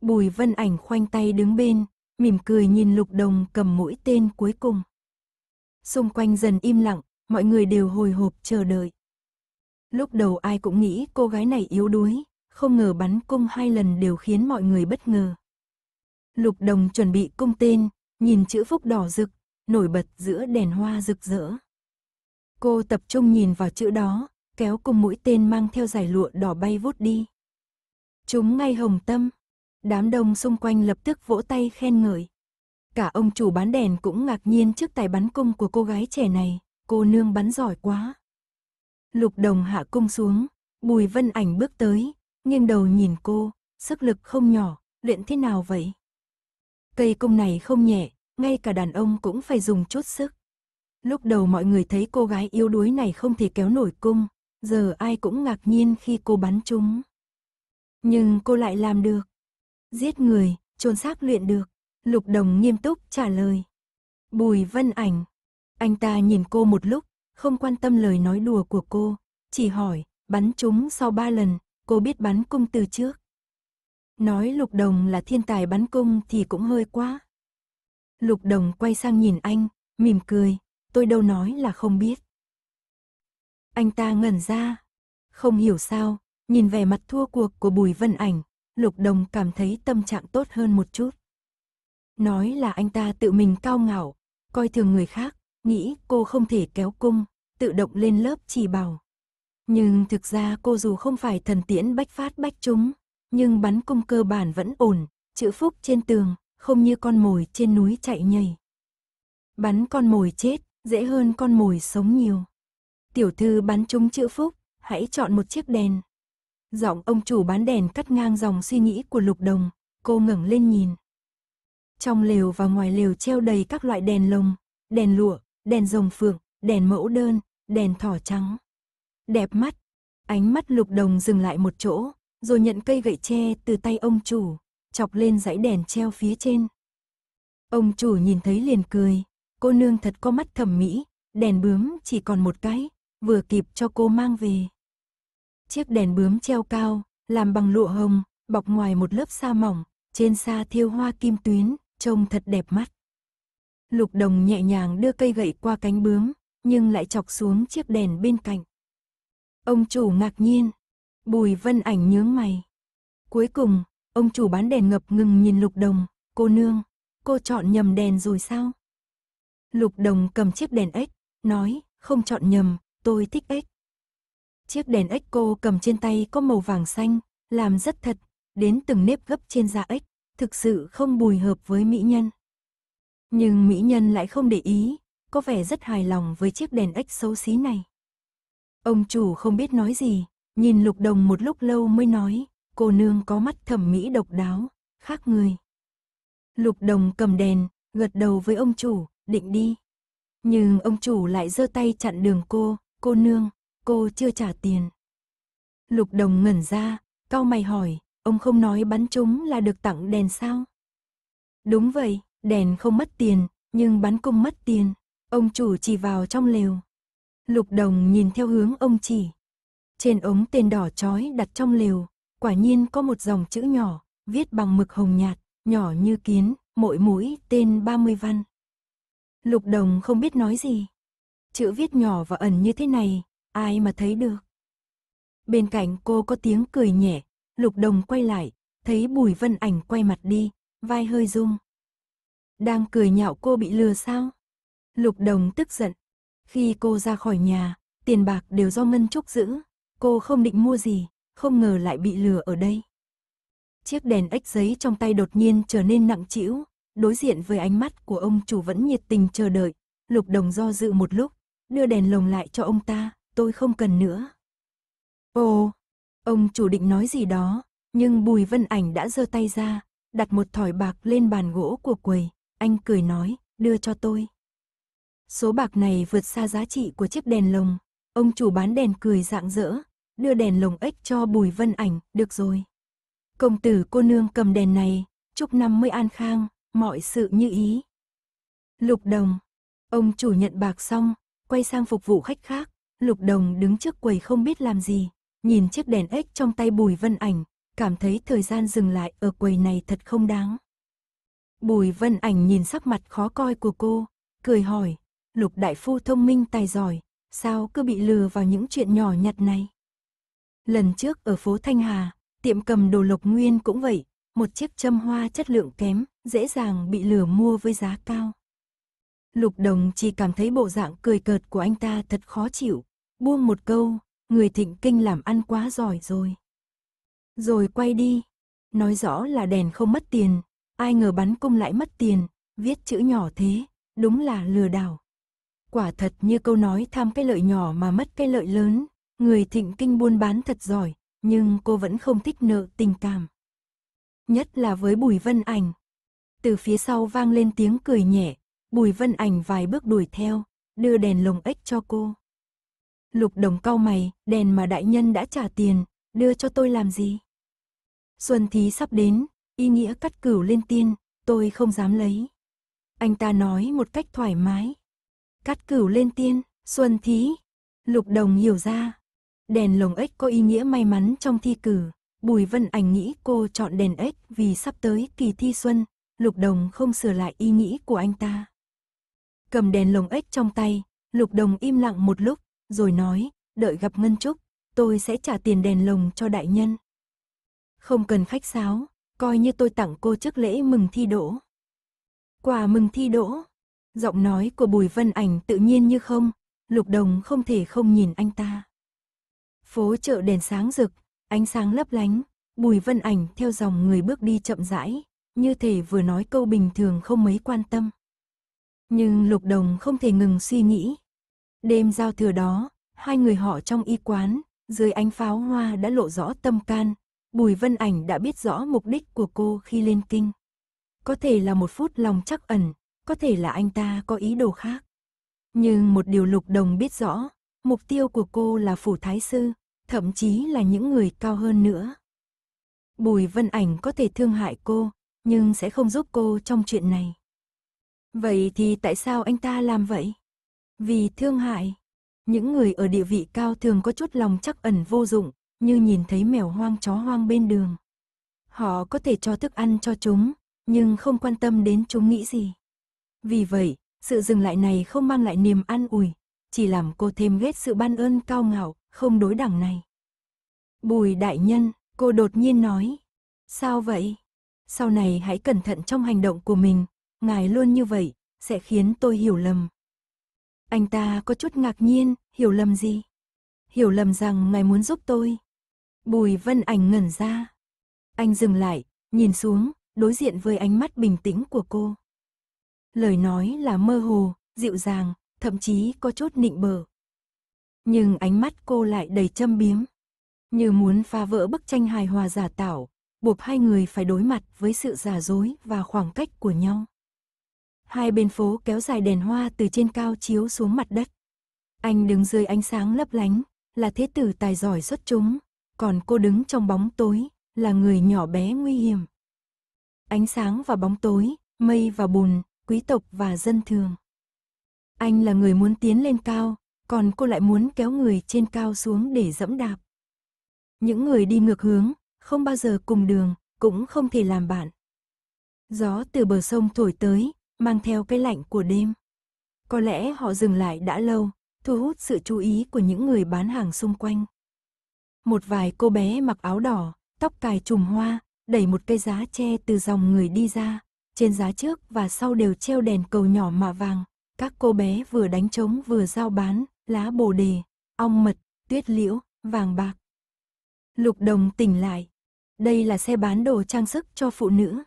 [SPEAKER 1] Bùi vân ảnh khoanh tay đứng bên, mỉm cười nhìn Lục Đồng cầm mũi tên cuối cùng. Xung quanh dần im lặng, mọi người đều hồi hộp chờ đợi. Lúc đầu ai cũng nghĩ cô gái này yếu đuối, không ngờ bắn cung hai lần đều khiến mọi người bất ngờ. Lục Đồng chuẩn bị cung tên, nhìn chữ phúc đỏ rực, nổi bật giữa đèn hoa rực rỡ. Cô tập trung nhìn vào chữ đó, kéo cùng mũi tên mang theo giải lụa đỏ bay vút đi. Chúng ngay hồng tâm, đám đông xung quanh lập tức vỗ tay khen ngợi. Cả ông chủ bán đèn cũng ngạc nhiên trước tài bắn cung của cô gái trẻ này, cô nương bắn giỏi quá. Lục đồng hạ cung xuống, bùi vân ảnh bước tới, nghiêng đầu nhìn cô, sức lực không nhỏ, luyện thế nào vậy? Cây cung này không nhẹ, ngay cả đàn ông cũng phải dùng chút sức. Lúc đầu mọi người thấy cô gái yếu đuối này không thể kéo nổi cung, giờ ai cũng ngạc nhiên khi cô bắn chúng. Nhưng cô lại làm được. Giết người, trôn xác luyện được. Lục Đồng nghiêm túc trả lời. Bùi Vân Ảnh. Anh ta nhìn cô một lúc, không quan tâm lời nói đùa của cô, chỉ hỏi, bắn chúng sau ba lần, cô biết bắn cung từ trước. Nói Lục Đồng là thiên tài bắn cung thì cũng hơi quá. Lục Đồng quay sang nhìn anh, mỉm cười, tôi đâu nói là không biết. Anh ta ngẩn ra, không hiểu sao, nhìn vẻ mặt thua cuộc của Bùi Vân Ảnh, Lục Đồng cảm thấy tâm trạng tốt hơn một chút. Nói là anh ta tự mình cao ngạo, coi thường người khác, nghĩ cô không thể kéo cung, tự động lên lớp chỉ bảo. Nhưng thực ra cô dù không phải thần tiễn bách phát bách chúng, nhưng bắn cung cơ bản vẫn ổn, chữ phúc trên tường, không như con mồi trên núi chạy nhầy Bắn con mồi chết, dễ hơn con mồi sống nhiều. Tiểu thư bắn trúng chữ phúc, hãy chọn một chiếc đèn. Giọng ông chủ bán đèn cắt ngang dòng suy nghĩ của Lục Đồng, cô ngẩng lên nhìn. Trong lều và ngoài lều treo đầy các loại đèn lồng, đèn lụa, đèn rồng phượng, đèn mẫu đơn, đèn thỏ trắng. Đẹp mắt. Ánh mắt Lục Đồng dừng lại một chỗ, rồi nhận cây gậy tre từ tay ông chủ, chọc lên dãy đèn treo phía trên. Ông chủ nhìn thấy liền cười, cô nương thật có mắt thẩm mỹ, đèn bướm chỉ còn một cái, vừa kịp cho cô mang về. Chiếc đèn bướm treo cao, làm bằng lụa hồng, bọc ngoài một lớp sa mỏng, trên sa thiêu hoa kim tuyến, trông thật đẹp mắt. Lục đồng nhẹ nhàng đưa cây gậy qua cánh bướm, nhưng lại chọc xuống chiếc đèn bên cạnh. Ông chủ ngạc nhiên, Bùi vân ảnh nhướng mày. Cuối cùng, ông chủ bán đèn ngập ngừng nhìn lục đồng, cô nương, cô chọn nhầm đèn rồi sao? Lục đồng cầm chiếc đèn ếch, nói, không chọn nhầm, tôi thích ếch. Chiếc đèn ếch cô cầm trên tay có màu vàng xanh, làm rất thật, đến từng nếp gấp trên da ếch, thực sự không bùi hợp với mỹ nhân. Nhưng mỹ nhân lại không để ý, có vẻ rất hài lòng với chiếc đèn ếch xấu xí này. Ông chủ không biết nói gì, Nhìn lục đồng một lúc lâu mới nói, cô nương có mắt thẩm mỹ độc đáo, khác người. Lục đồng cầm đèn, gật đầu với ông chủ, định đi. Nhưng ông chủ lại giơ tay chặn đường cô, cô nương, cô chưa trả tiền. Lục đồng ngẩn ra, cao mày hỏi, ông không nói bắn chúng là được tặng đèn sao? Đúng vậy, đèn không mất tiền, nhưng bắn cung mất tiền. Ông chủ chỉ vào trong lều. Lục đồng nhìn theo hướng ông chỉ, trên ống tên đỏ chói đặt trong lều, quả nhiên có một dòng chữ nhỏ, viết bằng mực hồng nhạt, nhỏ như kiến, mỗi mũi tên 30 văn. Lục đồng không biết nói gì. Chữ viết nhỏ và ẩn như thế này, ai mà thấy được. Bên cạnh cô có tiếng cười nhẹ, lục đồng quay lại, thấy bùi vân ảnh quay mặt đi, vai hơi rung. Đang cười nhạo cô bị lừa sao? Lục đồng tức giận. Khi cô ra khỏi nhà, tiền bạc đều do ngân Trúc giữ, Cô không định mua gì, không ngờ lại bị lừa ở đây. Chiếc đèn ếch giấy trong tay đột nhiên trở nên nặng trĩu, đối diện với ánh mắt của ông chủ vẫn nhiệt tình chờ đợi, Lục Đồng do dự một lúc, đưa đèn lồng lại cho ông ta, tôi không cần nữa. Ồ, ông chủ định nói gì đó, nhưng Bùi Vân Ảnh đã giơ tay ra, đặt một thỏi bạc lên bàn gỗ của quầy, anh cười nói, đưa cho tôi. Số bạc này vượt xa giá trị của chiếc đèn lồng, ông chủ bán đèn cười rạng rỡ, đưa đèn lồng ếch cho Bùi Vân Ảnh, được rồi. Công tử cô nương cầm đèn này, chúc năm mới an khang, mọi sự như ý. Lục Đồng, ông chủ nhận bạc xong, quay sang phục vụ khách khác, Lục Đồng đứng trước quầy không biết làm gì, nhìn chiếc đèn ếch trong tay Bùi Vân Ảnh, cảm thấy thời gian dừng lại ở quầy này thật không đáng. Bùi Vân Ảnh nhìn sắc mặt khó coi của cô, cười hỏi, Lục Đại Phu thông minh tài giỏi, sao cứ bị lừa vào những chuyện nhỏ nhặt này? Lần trước ở phố Thanh Hà, tiệm cầm đồ Lộc Nguyên cũng vậy, một chiếc châm hoa chất lượng kém, dễ dàng bị lừa mua với giá cao. Lục Đồng chỉ cảm thấy bộ dạng cười cợt của anh ta thật khó chịu, buông một câu, người thịnh kinh làm ăn quá giỏi rồi. Rồi quay đi, nói rõ là đèn không mất tiền, ai ngờ bắn cung lại mất tiền, viết chữ nhỏ thế, đúng là lừa đảo. Quả thật như câu nói tham cái lợi nhỏ mà mất cái lợi lớn, Người thịnh kinh buôn bán thật giỏi, nhưng cô vẫn không thích nợ tình cảm. Nhất là với Bùi Vân Ảnh. Từ phía sau vang lên tiếng cười nhẹ, Bùi Vân Ảnh vài bước đuổi theo, đưa đèn lồng ếch cho cô. Lục đồng cau mày, đèn mà đại nhân đã trả tiền, đưa cho tôi làm gì? Xuân thí sắp đến, ý nghĩa cắt cửu lên tiên, tôi không dám lấy. Anh ta nói một cách thoải mái. Cắt cửu lên tiên, xuân thí. Lục đồng hiểu ra, Đèn lồng ếch có ý nghĩa may mắn trong thi cử. Bùi Vân Ảnh nghĩ cô chọn đèn ếch vì sắp tới kỳ thi xuân, Lục Đồng không sửa lại ý nghĩ của anh ta. Cầm đèn lồng ếch trong tay, Lục Đồng im lặng một lúc, rồi nói, đợi gặp Ngân Trúc, tôi sẽ trả tiền đèn lồng cho đại nhân. Không cần khách sáo, coi như tôi tặng cô trước lễ mừng thi đỗ. Quà mừng thi đỗ, giọng nói của Bùi Vân Ảnh tự nhiên như không, Lục Đồng không thể không nhìn anh ta. Phố chợ đèn sáng rực, ánh sáng lấp lánh, Bùi Vân Ảnh theo dòng người bước đi chậm rãi, như thể vừa nói câu bình thường không mấy quan tâm. Nhưng Lục Đồng không thể ngừng suy nghĩ. Đêm giao thừa đó, hai người họ trong y quán, dưới ánh pháo hoa đã lộ rõ tâm can, Bùi Vân Ảnh đã biết rõ mục đích của cô khi lên kinh. Có thể là một phút lòng chắc ẩn, có thể là anh ta có ý đồ khác. Nhưng một điều Lục Đồng biết rõ, Mục tiêu của cô là phủ thái sư, thậm chí là những người cao hơn nữa. Bùi Vân Ảnh có thể thương hại cô, nhưng sẽ không giúp cô trong chuyện này. Vậy thì tại sao anh ta làm vậy? Vì thương hại. Những người ở địa vị cao thường có chút lòng chắc ẩn vô dụng, như nhìn thấy mèo hoang chó hoang bên đường. Họ có thể cho thức ăn cho chúng, nhưng không quan tâm đến chúng nghĩ gì. Vì vậy, sự dừng lại này không mang lại niềm an ủi, chỉ làm cô thêm ghét sự ban ơn cao ngạo, không đối đẳng này. Bùi đại nhân, cô đột nhiên nói. Sao vậy? Sau này hãy cẩn thận trong hành động của mình, ngài luôn như vậy, sẽ khiến tôi hiểu lầm. Anh ta có chút ngạc nhiên, hiểu lầm gì? Hiểu lầm rằng ngài muốn giúp tôi. Bùi vân ảnh ngẩn ra. Anh dừng lại, nhìn xuống, đối diện với ánh mắt bình tĩnh của cô. Lời nói là mơ hồ, dịu dàng, thậm chí có chút nịnh bờ. Nhưng ánh mắt cô lại đầy châm biếm, như muốn phá vỡ bức tranh hài hòa giả tạo, buộc hai người phải đối mặt với sự giả dối và khoảng cách của nhau. Hai bên phố kéo dài đèn hoa từ trên cao chiếu xuống mặt đất. Anh đứng dưới ánh sáng lấp lánh, là thế tử tài giỏi xuất chúng, còn cô đứng trong bóng tối, là người nhỏ bé nguy hiểm. Ánh sáng và bóng tối, mây và bùn, quý tộc và dân thường. Anh là người muốn tiến lên cao, còn cô lại muốn kéo người trên cao xuống để dẫm đạp. Những người đi ngược hướng, không bao giờ cùng đường, cũng không thể làm bạn. Gió từ bờ sông thổi tới, mang theo cái lạnh của đêm. Có lẽ họ dừng lại đã lâu, thu hút sự chú ý của những người bán hàng xung quanh. Một vài cô bé mặc áo đỏ, tóc cài trùm hoa, đẩy một cây giá tre từ dòng người đi ra, trên giá trước và sau đều treo đèn cầu nhỏ mạ vàng, các cô bé vừa đánh trống vừa giao bán, lá bồ đề, ong mật, tuyết liễu, vàng bạc. Lục đồng tỉnh lại. Đây là xe bán đồ trang sức cho phụ nữ.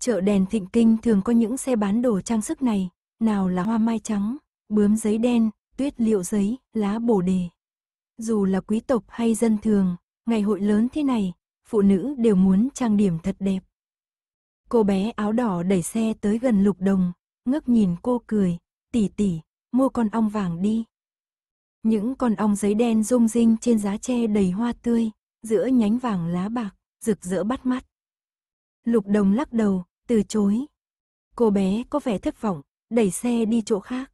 [SPEAKER 1] Chợ đèn thịnh kinh thường có những xe bán đồ trang sức này, nào là hoa mai trắng, bướm giấy đen, tuyết liệu giấy, lá bồ đề. Dù là quý tộc hay dân thường, ngày hội lớn thế này, phụ nữ đều muốn trang điểm thật đẹp. Cô bé áo đỏ đẩy xe tới gần lục đồng, ngước nhìn cô cười, tỷ tỷ, mua con ong vàng đi. Những con ong giấy đen rung rinh trên giá tre đầy hoa tươi, giữa nhánh vàng lá bạc, rực rỡ bắt mắt. Lục đồng lắc đầu, từ chối. Cô bé có vẻ thất vọng, đẩy xe đi chỗ khác.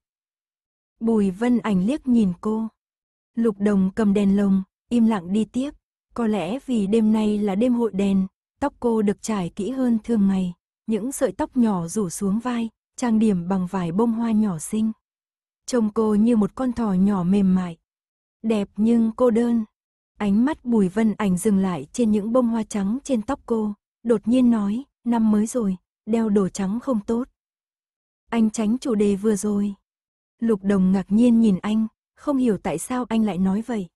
[SPEAKER 1] Bùi vân ảnh liếc nhìn cô. Lục đồng cầm đèn lồng, im lặng đi tiếp. Có lẽ vì đêm nay là đêm hội đèn, tóc cô được trải kỹ hơn thường ngày. Những sợi tóc nhỏ rủ xuống vai, trang điểm bằng vải bông hoa nhỏ xinh. Trông cô như một con thỏ nhỏ mềm mại, đẹp nhưng cô đơn. Ánh mắt Bùi Vân Ảnh dừng lại trên những bông hoa trắng trên tóc cô, đột nhiên nói, năm mới rồi, đeo đồ trắng không tốt. Anh tránh chủ đề vừa rồi. Lục Đồng ngạc nhiên nhìn anh, không hiểu tại sao anh lại nói vậy.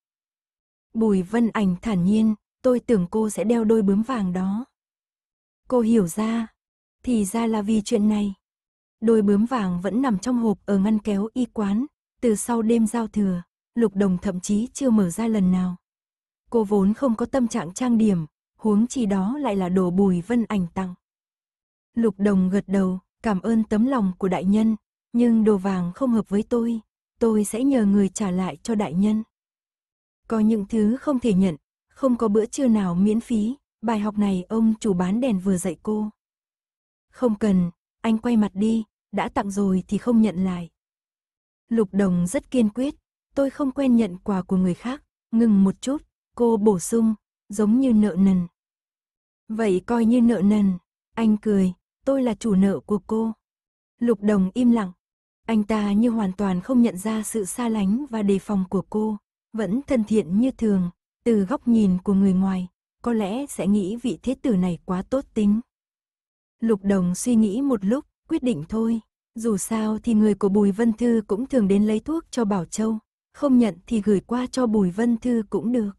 [SPEAKER 1] Bùi Vân Ảnh thản nhiên, tôi tưởng cô sẽ đeo đôi bướm vàng đó. Cô hiểu ra, thì ra là vì chuyện này. Đôi bướm vàng vẫn nằm trong hộp ở ngăn kéo y quán, từ sau đêm giao thừa, Lục Đồng thậm chí chưa mở ra lần nào. Cô vốn không có tâm trạng trang điểm, huống chi đó lại là đồ bùi vân ảnh tặng. Lục Đồng gật đầu, cảm ơn tấm lòng của đại nhân, nhưng đồ vàng không hợp với tôi, tôi sẽ nhờ người trả lại cho đại nhân. Có những thứ không thể nhận, không có bữa trưa nào miễn phí, bài học này ông chủ bán đèn vừa dạy cô. Không cần, anh quay mặt đi, đã tặng rồi thì không nhận lại. Lục Đồng rất kiên quyết, tôi không quen nhận quà của người khác, ngừng một chút, cô bổ sung, giống như nợ nần. Vậy coi như nợ nần, anh cười, tôi là chủ nợ của cô. Lục Đồng im lặng, anh ta như hoàn toàn không nhận ra sự xa lánh và đề phòng của cô, vẫn thân thiện như thường, từ góc nhìn của người ngoài, có lẽ sẽ nghĩ vị thế tử này quá tốt tính. Lục Đồng suy nghĩ một lúc, quyết định thôi. Dù sao thì người của Bùi Vân Thư cũng thường đến lấy thuốc cho Bảo Châu, không nhận thì gửi qua cho Bùi Vân Thư cũng được.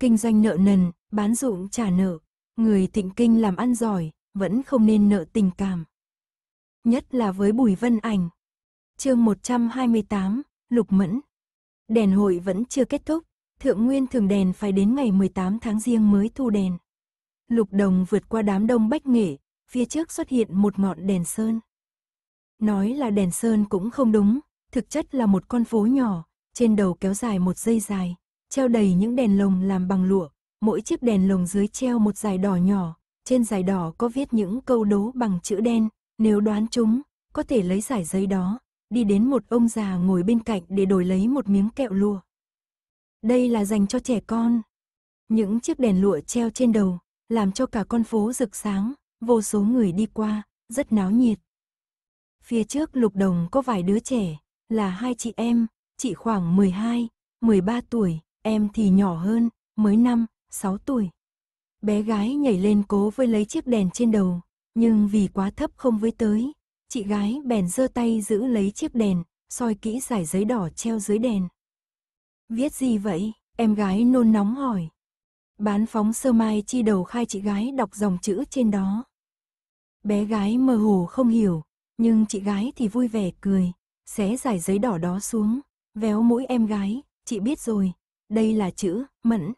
[SPEAKER 1] Kinh doanh nợ nần, bán dụng trả nợ, người thịnh kinh làm ăn giỏi, vẫn không nên nợ tình cảm. Nhất là với Bùi Vân Ảnh. chương 128, Lục Mẫn. Đèn hội vẫn chưa kết thúc, thượng nguyên thường đèn phải đến ngày 18 tháng riêng mới thu đèn. Lục Đồng vượt qua đám đông bách nghệ, phía trước xuất hiện một ngọn đèn sơn. Nói là đèn sơn cũng không đúng, thực chất là một con phố nhỏ, trên đầu kéo dài một dây dài, treo đầy những đèn lồng làm bằng lụa, mỗi chiếc đèn lồng dưới treo một dải đỏ nhỏ, trên dải đỏ có viết những câu đố bằng chữ đen, nếu đoán chúng, có thể lấy giải giấy đó, đi đến một ông già ngồi bên cạnh để đổi lấy một miếng kẹo lụa. Đây là dành cho trẻ con. Những chiếc đèn lụa treo trên đầu, làm cho cả con phố rực sáng, vô số người đi qua, rất náo nhiệt. Phía trước lục đồng có vài đứa trẻ, là hai chị em, chị khoảng 12, 13 tuổi, em thì nhỏ hơn, mới 5, 6 tuổi. Bé gái nhảy lên cố với lấy chiếc đèn trên đầu, nhưng vì quá thấp không với tới, chị gái bèn giơ tay giữ lấy chiếc đèn, soi kỹ giải giấy đỏ treo dưới đèn. Viết gì vậy? Em gái nôn nóng hỏi. Bán phóng sơ mai chi đầu khai chị gái đọc dòng chữ trên đó. Bé gái mơ hồ không hiểu, nhưng chị gái thì vui vẻ cười, xé giải giấy đỏ đó xuống, véo mũi em gái, chị biết rồi, đây là chữ mẫn.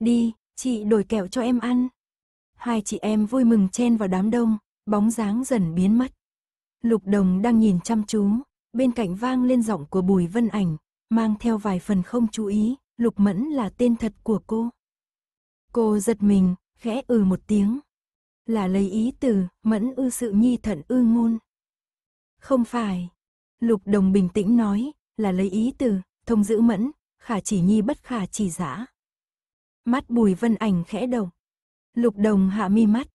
[SPEAKER 1] Đi, chị đổi kẹo cho em ăn. Hai chị em vui mừng chen vào đám đông, bóng dáng dần biến mất. Lục Đồng đang nhìn chăm chú, bên cạnh vang lên giọng của Bùi Vân Ảnh, mang theo vài phần không chú ý, Lục Mẫn là tên thật của cô. Cô giật mình, khẽ ừ một tiếng. Là lấy ý từ, mẫn ư sự nhi thận ư ngôn. Không phải. Lục đồng bình tĩnh nói, là lấy ý từ, thông giữ mẫn, khả chỉ nhi bất khả chỉ giả. Mắt bùi vân ảnh khẽ động. Lục đồng hạ mi mắt.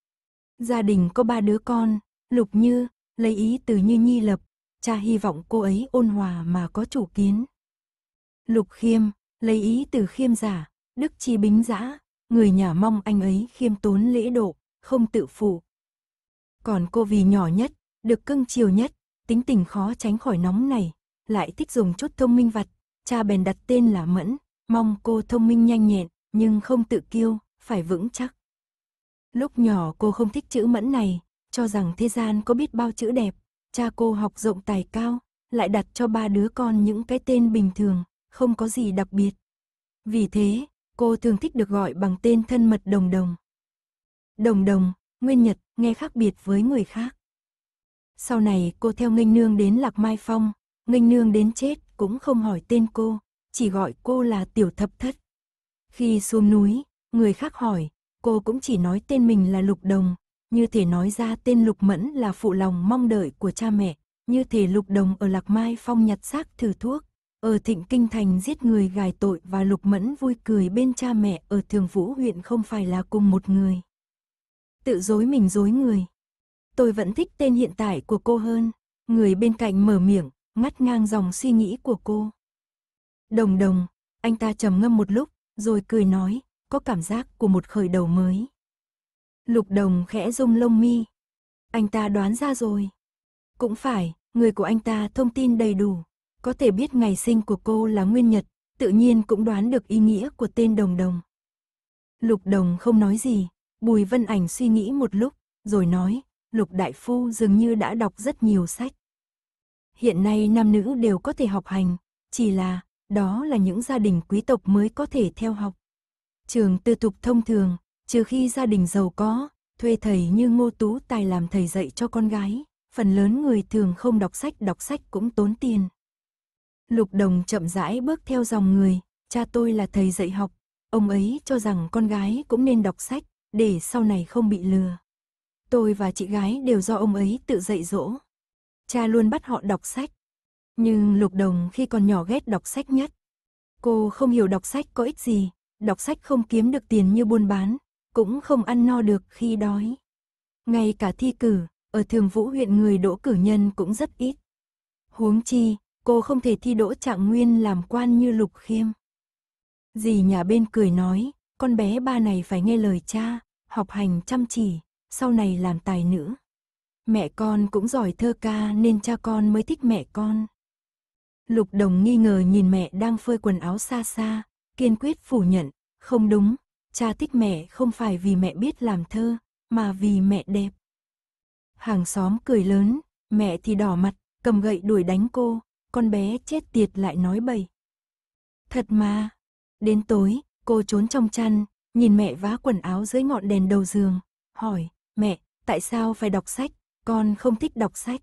[SPEAKER 1] Gia đình có ba đứa con, lục như, lấy ý từ như nhi lập, cha hy vọng cô ấy ôn hòa mà có chủ kiến. Lục khiêm, lấy ý từ khiêm giả, đức chi bính giã, người nhà mong anh ấy khiêm tốn lễ độ, không tự phụ. Còn cô vì nhỏ nhất, được cưng chiều nhất, tính tình khó tránh khỏi nóng này, lại thích dùng chút thông minh vặt, cha bèn đặt tên là Mẫn, mong cô thông minh nhanh nhẹn, nhưng không tự kiêu, phải vững chắc. Lúc nhỏ cô không thích chữ Mẫn này, cho rằng thế gian có biết bao chữ đẹp, cha cô học rộng tài cao, lại đặt cho ba đứa con những cái tên bình thường, không có gì đặc biệt. Vì thế, cô thường thích được gọi bằng tên thân mật Đồng Đồng. Đồng Đồng, Nguyên Nhật, nghe khác biệt với người khác. Sau này cô theo Nghênh Nương đến Lạc Mai Phong, Nghênh Nương đến chết cũng không hỏi tên cô, chỉ gọi cô là Tiểu Thập Thất. Khi xuống núi, người khác hỏi, cô cũng chỉ nói tên mình là Lục Đồng, như thể nói ra tên Lục Mẫn là phụ lòng mong đợi của cha mẹ, như thể Lục Đồng ở Lạc Mai Phong nhặt xác thử thuốc, ở Thịnh Kinh Thành giết người gài tội và Lục Mẫn vui cười bên cha mẹ ở Thường Vũ huyện không phải là cùng một người. Tự dối mình dối người. Tôi vẫn thích tên hiện tại của cô hơn. Người bên cạnh mở miệng, ngắt ngang dòng suy nghĩ của cô. Đồng đồng, anh ta trầm ngâm một lúc, rồi cười nói, có cảm giác của một khởi đầu mới. Lục đồng khẽ rung lông mi. Anh ta đoán ra rồi. Cũng phải, người của anh ta thông tin đầy đủ, có thể biết ngày sinh của cô là nguyên nhật, tự nhiên cũng đoán được ý nghĩa của tên Đồng Đồng. Lục Đồng không nói gì, Bùi Vân Ảnh suy nghĩ một lúc, rồi nói, Lục Đại Phu dường như đã đọc rất nhiều sách. Hiện nay nam nữ đều có thể học hành, chỉ là, đó là những gia đình quý tộc mới có thể theo học. Trường tư tục thông thường, trừ khi gia đình giàu có, thuê thầy như Ngô Tú Tài làm thầy dạy cho con gái, phần lớn người thường không đọc sách đọc sách cũng tốn tiền. Lục Đồng chậm rãi bước theo dòng người, cha tôi là thầy dạy học, ông ấy cho rằng con gái cũng nên đọc sách, để sau này không bị lừa. Tôi và chị gái đều do ông ấy tự dạy dỗ. Cha luôn bắt họ đọc sách. Nhưng Lục Đồng khi còn nhỏ ghét đọc sách nhất. Cô không hiểu đọc sách có ích gì, đọc sách không kiếm được tiền như buôn bán, cũng không ăn no được khi đói. Ngay cả thi cử, ở thường vũ huyện người đỗ cử nhân cũng rất ít. Huống chi, cô không thể thi đỗ trạng nguyên làm quan như Lục Khiêm. Dì nhà bên cười nói, con bé ba này phải nghe lời cha, học hành chăm chỉ, sau này làm tài nữ. Mẹ con cũng giỏi thơ ca nên cha con mới thích mẹ con. Lục Đồng nghi ngờ nhìn mẹ đang phơi quần áo xa xa, kiên quyết phủ nhận, không đúng, cha thích mẹ không phải vì mẹ biết làm thơ, mà vì mẹ đẹp. Hàng xóm cười lớn, mẹ thì đỏ mặt, cầm gậy đuổi đánh cô, con bé chết tiệt lại nói bậy. Thật mà, đến tối, cô trốn trong chăn, nhìn mẹ vá quần áo dưới ngọn đèn đầu giường, hỏi, mẹ, tại sao phải đọc sách, con không thích đọc sách.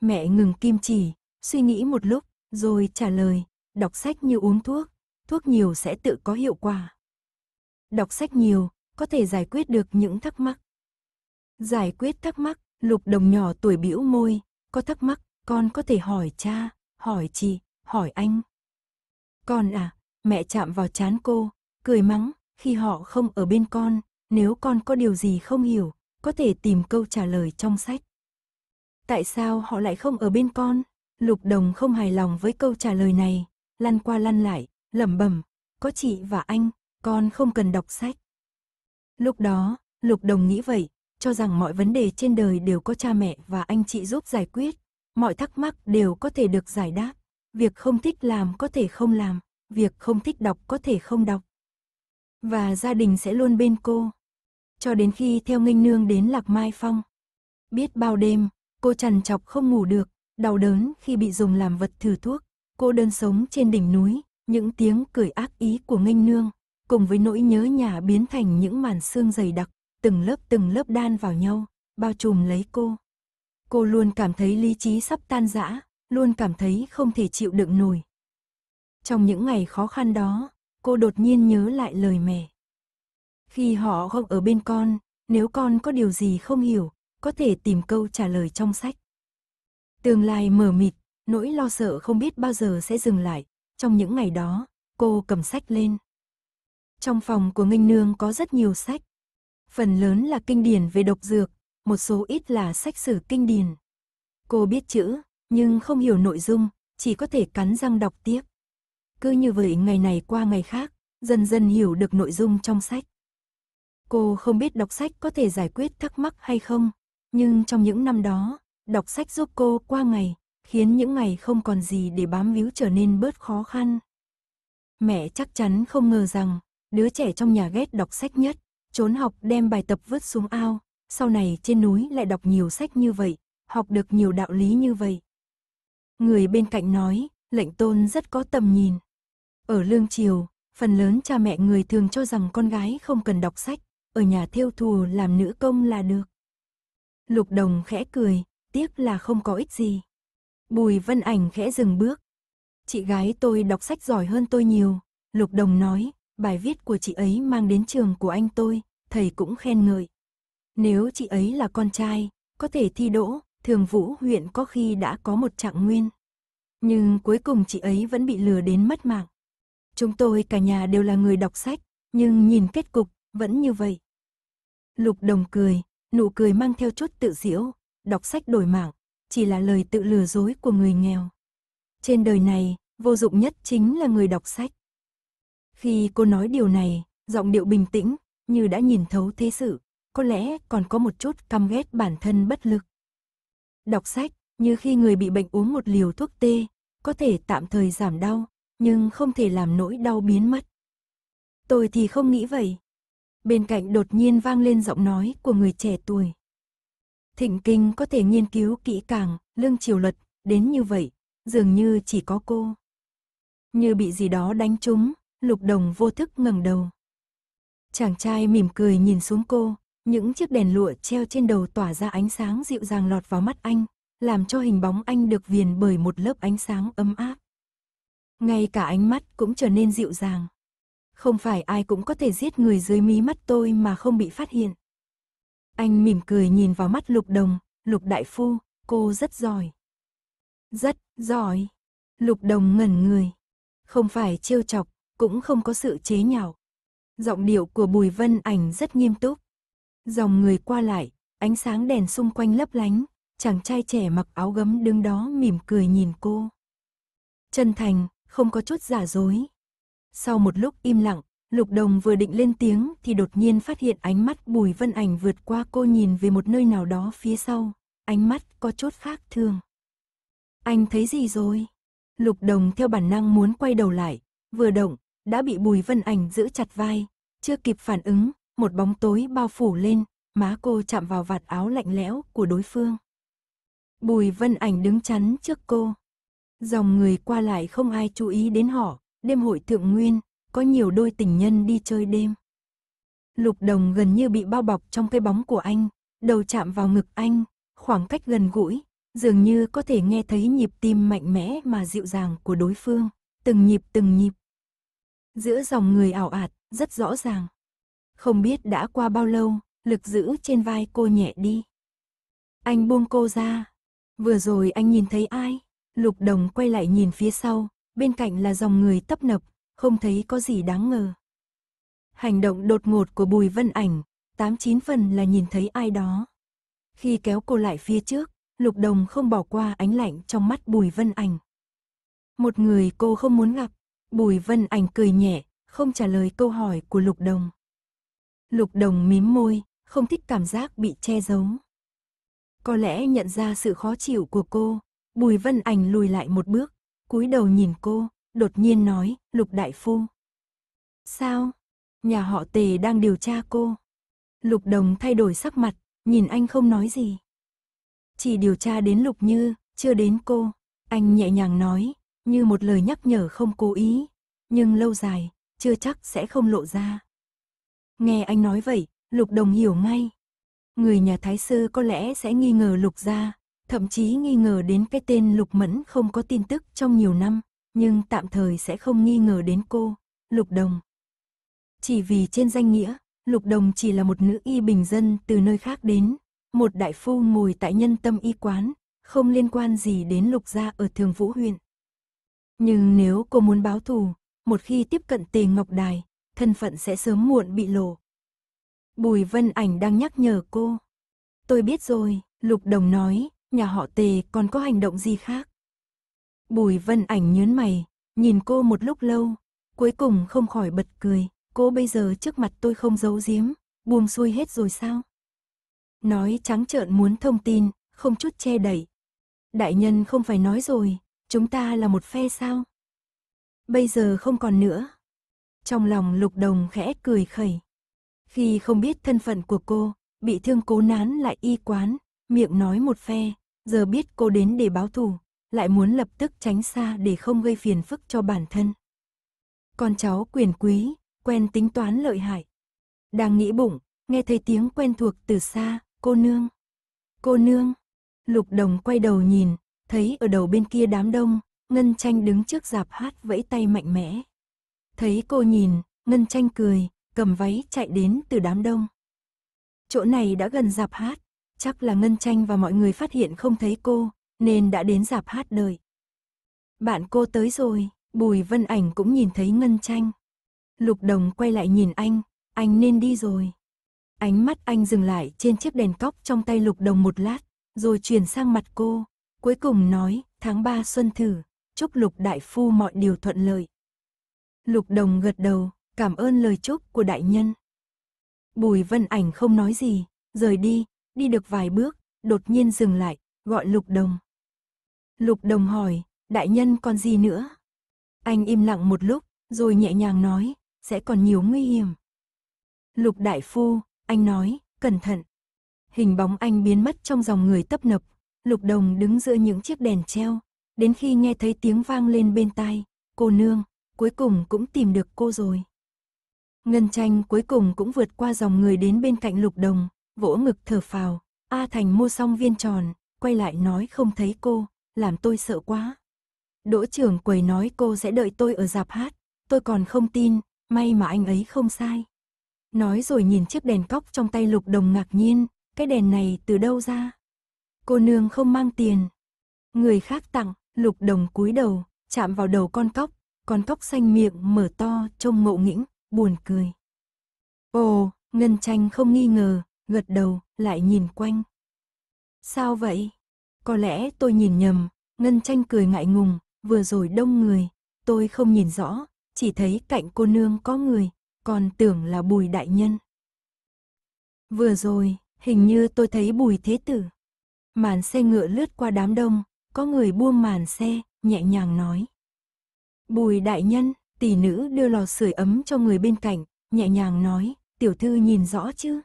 [SPEAKER 1] Mẹ ngừng kim chỉ, suy nghĩ một lúc, rồi trả lời, đọc sách như uống thuốc, thuốc nhiều sẽ tự có hiệu quả. Đọc sách nhiều, có thể giải quyết được những thắc mắc. Giải quyết thắc mắc, lục đồng nhỏ tuổi bĩu môi, có thắc mắc, con có thể hỏi cha, hỏi chị, hỏi anh. Con à, mẹ chạm vào chán cô, cười mắng, khi họ không ở bên con, nếu con có điều gì không hiểu, có thể tìm câu trả lời trong sách. Tại sao họ lại không ở bên con? Lục Đồng không hài lòng với câu trả lời này, lăn qua lăn lại, lẩm bẩm, có chị và anh, con không cần đọc sách. Lúc đó, Lục Đồng nghĩ vậy, cho rằng mọi vấn đề trên đời đều có cha mẹ và anh chị giúp giải quyết, mọi thắc mắc đều có thể được giải đáp. Việc không thích làm có thể không làm, việc không thích đọc có thể không đọc. Và gia đình sẽ luôn bên cô. Cho đến khi theo nghênh nương đến Lạc Mai Phong. Biết bao đêm, cô trằn trọc không ngủ được, đau đớn khi bị dùng làm vật thử thuốc. Cô đơn sống trên đỉnh núi, những tiếng cười ác ý của nghênh nương, cùng với nỗi nhớ nhà biến thành những màn sương dày đặc, từng lớp từng lớp đan vào nhau, bao trùm lấy cô. Cô luôn cảm thấy lý trí sắp tan rã, luôn cảm thấy không thể chịu đựng nổi. Trong những ngày khó khăn đó, cô đột nhiên nhớ lại lời mẹ. Khi họ không ở bên con, nếu con có điều gì không hiểu, có thể tìm câu trả lời trong sách. Tương lai mờ mịt, nỗi lo sợ không biết bao giờ sẽ dừng lại, trong những ngày đó, cô cầm sách lên. Trong phòng của Nghênh Nương có rất nhiều sách. Phần lớn là kinh điển về độc dược, một số ít là sách sử kinh điển. Cô biết chữ, nhưng không hiểu nội dung, chỉ có thể cắn răng đọc tiếp. Cứ như vậy ngày này qua ngày khác, dần dần hiểu được nội dung trong sách. Cô không biết đọc sách có thể giải quyết thắc mắc hay không, nhưng trong những năm đó, đọc sách giúp cô qua ngày, khiến những ngày không còn gì để bám víu trở nên bớt khó khăn. Mẹ chắc chắn không ngờ rằng, đứa trẻ trong nhà ghét đọc sách nhất, trốn học đem bài tập vứt xuống ao, sau này trên núi lại đọc nhiều sách như vậy, học được nhiều đạo lý như vậy. Người bên cạnh nói, lệnh tôn rất có tầm nhìn. Ở lương triều, phần lớn cha mẹ người thường cho rằng con gái không cần đọc sách, ở nhà thiêu thùa làm nữ công là được. Lục đồng khẽ cười, tiếc là không có ích gì. Bùi vân ảnh khẽ dừng bước. Chị gái tôi đọc sách giỏi hơn tôi nhiều, lục đồng nói, bài viết của chị ấy mang đến trường của anh tôi, thầy cũng khen ngợi. Nếu chị ấy là con trai, có thể thi đỗ, thường vũ huyện có khi đã có một trạng nguyên. Nhưng cuối cùng chị ấy vẫn bị lừa đến mất mạng. Chúng tôi cả nhà đều là người đọc sách, nhưng nhìn kết cục, vẫn như vậy. Lục đồng cười, nụ cười mang theo chút tự diễu, đọc sách đổi mạng, chỉ là lời tự lừa dối của người nghèo. Trên đời này, vô dụng nhất chính là người đọc sách. Khi cô nói điều này, giọng điệu bình tĩnh, như đã nhìn thấu thế sự, có lẽ còn có một chút căm ghét bản thân bất lực. Đọc sách, như khi người bị bệnh uống một liều thuốc tê, có thể tạm thời giảm đau, nhưng không thể làm nỗi đau biến mất. Tôi thì không nghĩ vậy. Bên cạnh đột nhiên vang lên giọng nói của người trẻ tuổi. Thịnh kinh có thể nghiên cứu kỹ càng, lương triều luật, đến như vậy, dường như chỉ có cô. Như bị gì đó đánh trúng, lục đồng vô thức ngẩng đầu. Chàng trai mỉm cười nhìn xuống cô, những chiếc đèn lụa treo trên đầu tỏa ra ánh sáng dịu dàng lọt vào mắt anh, làm cho hình bóng anh được viền bởi một lớp ánh sáng ấm áp. Ngay cả ánh mắt cũng trở nên dịu dàng. Không phải ai cũng có thể giết người dưới mí mắt tôi mà không bị phát hiện. Anh mỉm cười nhìn vào mắt Lục Đồng, Lục Đại Phu, cô rất giỏi. Rất giỏi. Lục Đồng ngẩn người. Không phải trêu chọc, cũng không có sự chế nhạo. Giọng điệu của Bùi Vân Ảnh rất nghiêm túc dòng người qua lại, ánh sáng đèn xung quanh lấp lánh, chàng trai trẻ mặc áo gấm đứng đó mỉm cười nhìn cô. Chân thành, không có chút giả dối. Sau một lúc im lặng, Lục Đồng vừa định lên tiếng thì đột nhiên phát hiện ánh mắt Bùi Vân Ảnh vượt qua cô nhìn về một nơi nào đó phía sau, ánh mắt có chút khác thường. Anh thấy gì rồi? Lục Đồng theo bản năng muốn quay đầu lại, vừa động, đã bị Bùi Vân Ảnh giữ chặt vai, chưa kịp phản ứng, một bóng tối bao phủ lên, má cô chạm vào vạt áo lạnh lẽo của đối phương. Bùi Vân Ảnh đứng chắn trước cô. Dòng người qua lại không ai chú ý đến họ, đêm hội thượng nguyên, có nhiều đôi tình nhân đi chơi đêm. Lục đồng gần như bị bao bọc trong cái bóng của anh, đầu chạm vào ngực anh, khoảng cách gần gũi, dường như có thể nghe thấy nhịp tim mạnh mẽ mà dịu dàng của đối phương, từng nhịp từng nhịp. Giữa dòng người ảo ạt, rất rõ ràng. Không biết đã qua bao lâu, lực giữ trên vai cô nhẹ đi. Anh buông cô ra. Vừa rồi anh nhìn thấy ai? Lục đồng quay lại nhìn phía sau, bên cạnh là dòng người tấp nập, không thấy có gì đáng ngờ. Hành động đột ngột của Bùi Vân Ảnh, tám chín phần là nhìn thấy ai đó. Khi kéo cô lại phía trước, Lục Đồng không bỏ qua ánh lạnh trong mắt Bùi Vân Ảnh. Một người cô không muốn gặp, Bùi Vân Ảnh cười nhẹ, không trả lời câu hỏi của Lục Đồng. Lục đồng mím môi, không thích cảm giác bị che giấu. Có lẽ nhận ra sự khó chịu của cô, Bùi Vân Ảnh lùi lại một bước, cúi đầu nhìn cô, đột nhiên nói, Lục Đại Phu. Sao? Nhà họ Tề đang điều tra cô. Lục Đồng thay đổi sắc mặt, nhìn anh không nói gì. Chỉ điều tra đến Lục Như, chưa đến cô. Anh nhẹ nhàng nói, như một lời nhắc nhở không cố ý. Nhưng lâu dài, chưa chắc sẽ không lộ ra. Nghe anh nói vậy, Lục Đồng hiểu ngay. Người nhà Thái Sơ có lẽ sẽ nghi ngờ Lục gia, thậm chí nghi ngờ đến cái tên Lục Mẫn không có tin tức trong nhiều năm, nhưng tạm thời sẽ không nghi ngờ đến cô, Lục Đồng. Chỉ vì trên danh nghĩa, Lục Đồng chỉ là một nữ y bình dân từ nơi khác đến, một đại phu ngồi tại nhân tâm y quán, không liên quan gì đến Lục gia ở Thường Vũ huyện. Nhưng nếu cô muốn báo thù, một khi tiếp cận Tề Ngọc Đài, thân phận sẽ sớm muộn bị lộ. Bùi Vân Ảnh đang nhắc nhở cô. Tôi biết rồi, Lục Đồng nói, nhà họ Tề còn có hành động gì khác. Bùi Vân Ảnh nhớn mày, nhìn cô một lúc lâu, cuối cùng không khỏi bật cười, cô bây giờ trước mặt tôi không giấu giếm, buông xuôi hết rồi sao? Nói trắng trợn muốn thông tin, không chút che đẩy. Đại nhân không phải nói rồi, chúng ta là một phe sao? Bây giờ không còn nữa, trong lòng lục đồng khẽ cười khẩy. Khi không biết thân phận của cô, bị thương cố nán lại y quán, miệng nói một phe, giờ biết cô đến để báo thù, lại muốn lập tức tránh xa để không gây phiền phức cho bản thân. Con cháu quyền quý, quen tính toán lợi hại. Đang nghĩ bụng, nghe thấy tiếng quen thuộc từ xa, cô nương. Cô nương, lục đồng quay đầu nhìn, thấy ở đầu bên kia đám đông, Ngân Tranh đứng trước giạp hát vẫy tay mạnh mẽ. Thấy cô nhìn, Ngân Tranh cười, cầm váy chạy đến từ đám đông. Chỗ này đã gần dạp hát, chắc là Ngân Tranh và mọi người phát hiện không thấy cô, nên đã đến dạp hát đợi. Bạn cô tới rồi, Bùi Vân Ảnh cũng nhìn thấy Ngân Tranh. Lục Đồng quay lại nhìn anh, anh nên đi rồi. Ánh mắt anh dừng lại trên chiếc đèn cóc trong tay Lục Đồng một lát, rồi chuyển sang mặt cô, cuối cùng nói, tháng 3 xuân thử, chúc Lục Đại Phu mọi điều thuận lợi. Lục Đồng gật đầu, cảm ơn lời chúc của đại nhân. Bùi Vân Ảnh không nói gì, rời đi, đi được vài bước, đột nhiên dừng lại, gọi Lục Đồng. Lục Đồng hỏi, đại nhân còn gì nữa? Anh im lặng một lúc, rồi nhẹ nhàng nói, sẽ còn nhiều nguy hiểm. Lục Đại Phu, anh nói, cẩn thận. Hình bóng anh biến mất trong dòng người tấp nập, Lục Đồng đứng giữa những chiếc đèn treo, đến khi nghe thấy tiếng vang lên bên tai, cô nương, cuối cùng cũng tìm được cô rồi. Ngân tranh cuối cùng cũng vượt qua dòng người đến bên cạnh lục đồng, vỗ ngực thở phào, A Thành mua xong viên tròn, quay lại nói không thấy cô, làm tôi sợ quá. Đỗ trưởng quầy nói cô sẽ đợi tôi ở dạp hát, tôi còn không tin, may mà anh ấy không sai. Nói rồi nhìn chiếc đèn cóc trong tay lục đồng ngạc nhiên, cái đèn này từ đâu ra? Cô nương không mang tiền. Người khác tặng, lục đồng cúi đầu, chạm vào đầu con cóc, con cóc xanh miệng mở to, trông ngộ nghĩnh, buồn cười. Ồ, Ngân Tranh không nghi ngờ, gật đầu, lại nhìn quanh. Sao vậy? Có lẽ tôi nhìn nhầm, Ngân Tranh cười ngại ngùng, vừa rồi đông người, tôi không nhìn rõ, chỉ thấy cạnh cô nương có người, còn tưởng là Bùi Đại Nhân. Vừa rồi, hình như tôi thấy Bùi Thế Tử. Màn xe ngựa lướt qua đám đông, có người buông màn xe, nhẹ nhàng nói. Bùi đại nhân, tỷ nữ đưa lò sưởi ấm cho người bên cạnh, nhẹ nhàng nói, tiểu thư nhìn rõ chứ.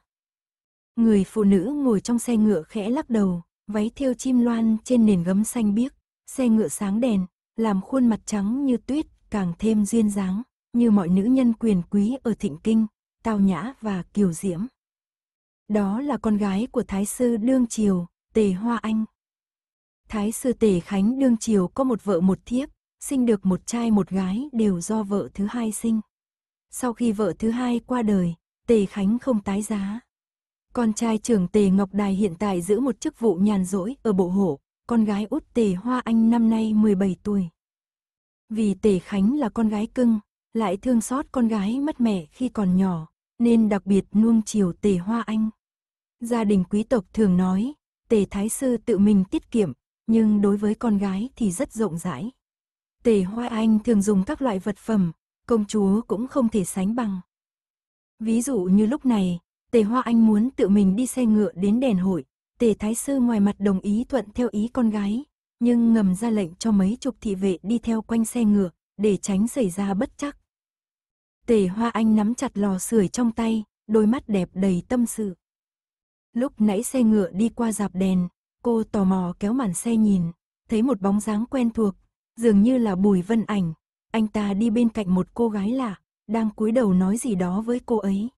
[SPEAKER 1] Người phụ nữ ngồi trong xe ngựa khẽ lắc đầu, váy thêu chim loan trên nền gấm xanh biếc, xe ngựa sáng đèn, làm khuôn mặt trắng như tuyết càng thêm duyên dáng, như mọi nữ nhân quyền quý ở thịnh kinh, tao nhã và kiều diễm. Đó là con gái của Thái sư Đương Triều, Tề Hoa Anh. Thái sư Tề Khánh Đương Triều có một vợ một thiếp, sinh được một trai một gái đều do vợ thứ hai sinh. Sau khi vợ thứ hai qua đời, Tề Khánh không tái giá. Con trai trưởng Tề Ngọc Đài hiện tại giữ một chức vụ nhàn rỗi ở bộ hổ, con gái út Tề Hoa Anh năm nay 17 tuổi. Vì Tề Khánh là con gái cưng, lại thương xót con gái mất mẹ khi còn nhỏ, nên đặc biệt nuông chiều Tề Hoa Anh. Gia đình quý tộc thường nói, Tề Thái Sư tự mình tiết kiệm, nhưng đối với con gái thì rất rộng rãi. Tề Hoa Anh thường dùng các loại vật phẩm, công chúa cũng không thể sánh bằng. Ví dụ như lúc này, Tề Hoa Anh muốn tự mình đi xe ngựa đến đèn hội, Tề Thái Sư ngoài mặt đồng ý thuận theo ý con gái, nhưng ngầm ra lệnh cho mấy chục thị vệ đi theo quanh xe ngựa, để tránh xảy ra bất chắc. Tề Hoa Anh nắm chặt lò sưởi trong tay, đôi mắt đẹp đầy tâm sự. Lúc nãy xe ngựa đi qua dạp đèn, cô tò mò kéo màn xe nhìn, thấy một bóng dáng quen thuộc, dường như là Bùi Vân Ảnh. Anh ta đi bên cạnh một cô gái lạ, đang cúi đầu nói gì đó với cô ấy.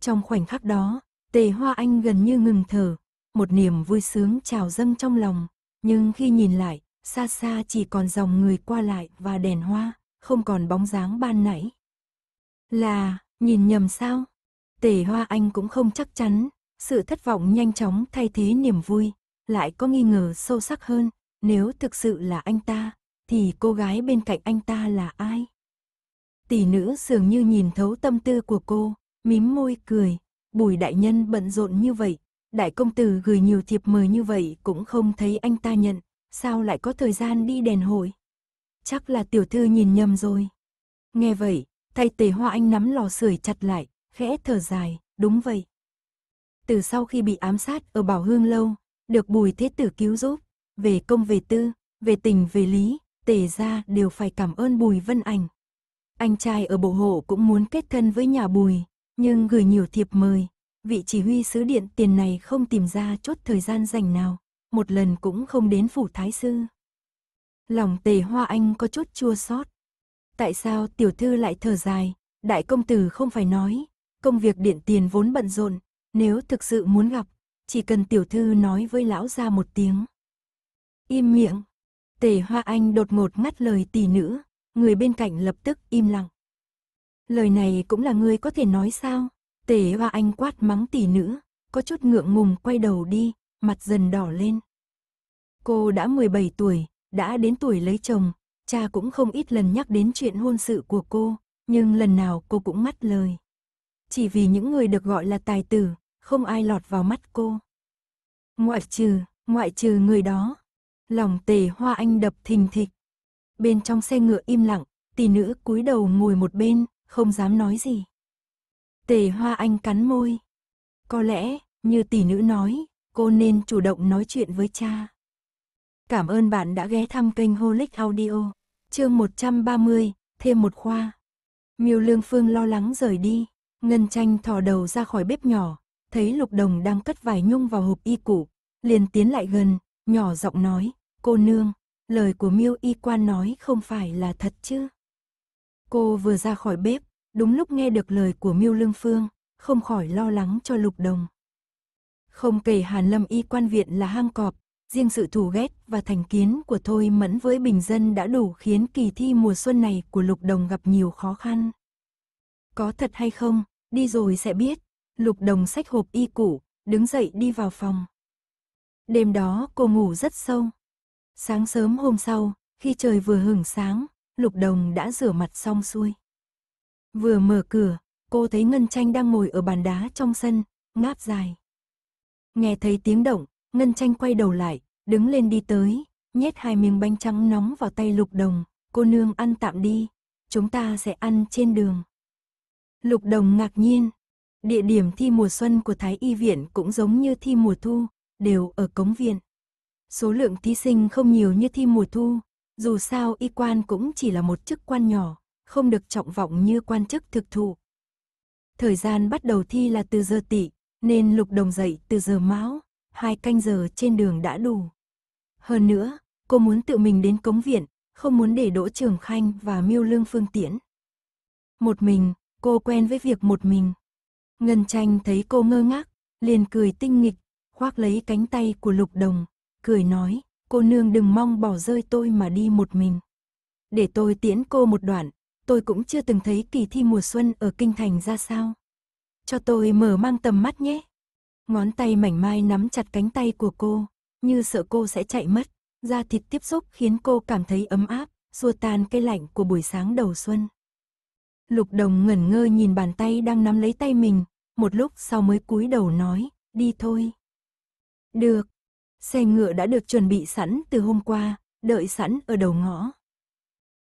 [SPEAKER 1] Trong khoảnh khắc đó, Tề Hoa Anh gần như ngừng thở, một niềm vui sướng trào dâng trong lòng, nhưng khi nhìn lại, xa xa chỉ còn dòng người qua lại và đèn hoa, không còn bóng dáng ban nãy. Là, nhìn nhầm sao? Tề Hoa Anh cũng không chắc chắn, sự thất vọng nhanh chóng thay thế niềm vui, lại có nghi ngờ sâu sắc hơn, nếu thực sự là anh ta, thì cô gái bên cạnh anh ta là ai? Tỷ nữ dường như nhìn thấu tâm tư của cô, mím môi cười, bùi đại nhân bận rộn như vậy, đại công tử gửi nhiều thiệp mời như vậy cũng không thấy anh ta nhận, sao lại có thời gian đi đèn hội? Chắc là tiểu thư nhìn nhầm rồi. Nghe vậy, thay tề hoa anh nắm lò sưởi chặt lại, khẽ thở dài, đúng vậy. Từ sau khi bị ám sát ở Bảo Hương Lâu, được Bùi Thế Tử cứu giúp, về công về tư, về tình về lý, tề ra đều phải cảm ơn Bùi Vân Ảnh. Anh trai ở bộ hộ cũng muốn kết thân với nhà Bùi, nhưng gửi nhiều thiệp mời, vị chỉ huy sứ điện tiền này không tìm ra chốt thời gian dành nào, một lần cũng không đến phủ thái sư. Lòng tề hoa anh có chút chua xót. Tại sao tiểu thư lại thở dài, đại công tử không phải nói, công việc điện tiền vốn bận rộn, nếu thực sự muốn gặp, chỉ cần tiểu thư nói với lão ra một tiếng. Im miệng, Tề Hoa Anh đột ngột ngắt lời tỷ nữ, người bên cạnh lập tức im lặng. Lời này cũng là ngươi có thể nói sao? Tề Hoa Anh quát mắng tỷ nữ, có chút ngượng ngùng quay đầu đi, mặt dần đỏ lên. Cô đã 17 tuổi, đã đến tuổi lấy chồng, cha cũng không ít lần nhắc đến chuyện hôn sự của cô, nhưng lần nào cô cũng mắt lời. Chỉ vì những người được gọi là tài tử, không ai lọt vào mắt cô. Ngoại trừ, ngoại trừ người đó, lòng tề hoa anh đập thình thịch. Bên trong xe ngựa im lặng, tỷ nữ cúi đầu ngồi một bên, không dám nói gì. Tề hoa anh cắn môi. Có lẽ, như tỷ nữ nói, cô nên chủ động nói chuyện với cha. Cảm ơn bạn đã ghé thăm kênh Holic Audio. Chương 130, thêm một khoa. Miêu Lương Phương lo lắng rời đi, Ngân Tranh thò đầu ra khỏi bếp nhỏ, thấy Lục Đồng đang cất vải nhung vào hộp y cũ, liền tiến lại gần, nhỏ giọng nói, Cô nương, lời của Miêu Y Quan nói không phải là thật chứ? Cô vừa ra khỏi bếp, đúng lúc nghe được lời của Miêu Lương Phương, không khỏi lo lắng cho Lục Đồng. Không kể Hàn Lâm Y Quan viện là hang cọp, riêng sự thù ghét và thành kiến của Thôi Mẫn với bình dân đã đủ khiến kỳ thi mùa xuân này của Lục Đồng gặp nhiều khó khăn. Có thật hay không, đi rồi sẽ biết. Lục Đồng xách hộp y củ, đứng dậy đi vào phòng. Đêm đó cô ngủ rất sâu, Sáng sớm hôm sau, khi trời vừa hửng sáng, Lục Đồng đã rửa mặt xong xuôi. Vừa mở cửa, cô thấy Ngân Tranh đang ngồi ở bàn đá trong sân, ngáp dài. Nghe thấy tiếng động, Ngân Tranh quay đầu lại, đứng lên đi tới, nhét hai miếng bánh trắng nóng vào tay Lục Đồng, cô nương ăn tạm đi, chúng ta sẽ ăn trên đường. Lục Đồng ngạc nhiên, địa điểm thi mùa xuân của Thái Y Viện cũng giống như thi mùa thu, đều ở cống viện. Số lượng thí sinh không nhiều như thi mùa thu, dù sao y quan cũng chỉ là một chức quan nhỏ, không được trọng vọng như quan chức thực thụ. Thời gian bắt đầu thi là từ giờ tỵ, nên Lục Đồng dậy từ giờ mão, hai canh giờ trên đường đã đủ. Hơn nữa, cô muốn tự mình đến cống viện, không muốn để Đỗ Trường Khanh và Miêu Lương Phương Tiễn. Một mình, cô quen với việc một mình. Ngân Tranh thấy cô ngơ ngác, liền cười tinh nghịch, khoác lấy cánh tay của Lục Đồng, cười nói, cô nương đừng mong bỏ rơi tôi mà đi một mình. Để tôi tiễn cô một đoạn, tôi cũng chưa từng thấy kỳ thi mùa xuân ở kinh thành ra sao. Cho tôi mở mang tầm mắt nhé. Ngón tay mảnh mai nắm chặt cánh tay của cô, như sợ cô sẽ chạy mất, da thịt tiếp xúc khiến cô cảm thấy ấm áp, xua tan cái lạnh của buổi sáng đầu xuân. Lục đồng ngẩn ngơ nhìn bàn tay đang nắm lấy tay mình, một lúc sau mới cúi đầu nói, đi thôi. Được, Xe ngựa đã được chuẩn bị sẵn từ hôm qua, đợi sẵn ở đầu ngõ.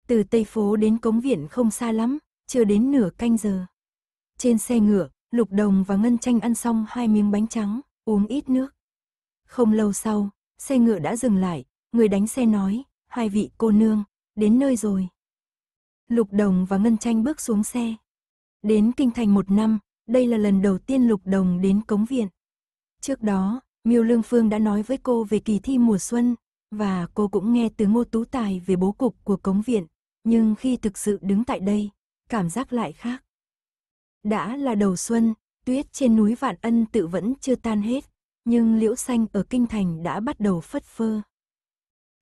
[SPEAKER 1] Từ Tây Phố đến Cống Viện không xa lắm, chưa đến nửa canh giờ. Trên xe ngựa, Lục Đồng và Ngân Tranh ăn xong hai miếng bánh trắng, uống ít nước. Không lâu sau, xe ngựa đã dừng lại, người đánh xe nói, hai vị cô nương, đến nơi rồi. Lục Đồng và Ngân Tranh bước xuống xe. Đến Kinh Thành một năm, đây là lần đầu tiên Lục Đồng đến Cống Viện. Trước đó, Miêu Lương Phương đã nói với cô về kỳ thi mùa xuân, và cô cũng nghe từ Ngô Tú Tài về bố cục của cống viện, nhưng khi thực sự đứng tại đây, cảm giác lại khác. Đã là đầu xuân, tuyết trên núi Vạn Ân tự vẫn chưa tan hết, nhưng liễu xanh ở kinh thành đã bắt đầu phất phơ.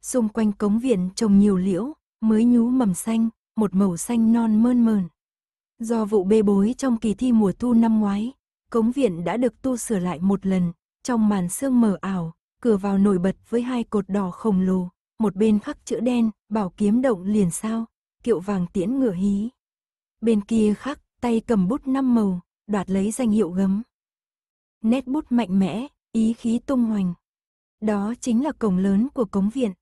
[SPEAKER 1] Xung quanh cống viện trồng nhiều liễu, mới nhú mầm xanh, một màu xanh non mơn mờn. Do vụ bê bối trong kỳ thi mùa thu năm ngoái, cống viện đã được tu sửa lại một lần, trong màn sương mờ ảo, cửa vào nổi bật với hai cột đỏ khổng lồ, một bên khắc chữ đen, bảo kiếm động liền sao, kiệu vàng tiễn ngựa hí. Bên kia khắc, tay cầm bút năm màu, đoạt lấy danh hiệu gấm. Nét bút mạnh mẽ, ý khí tung hoành. Đó chính là cổng lớn của cống viện.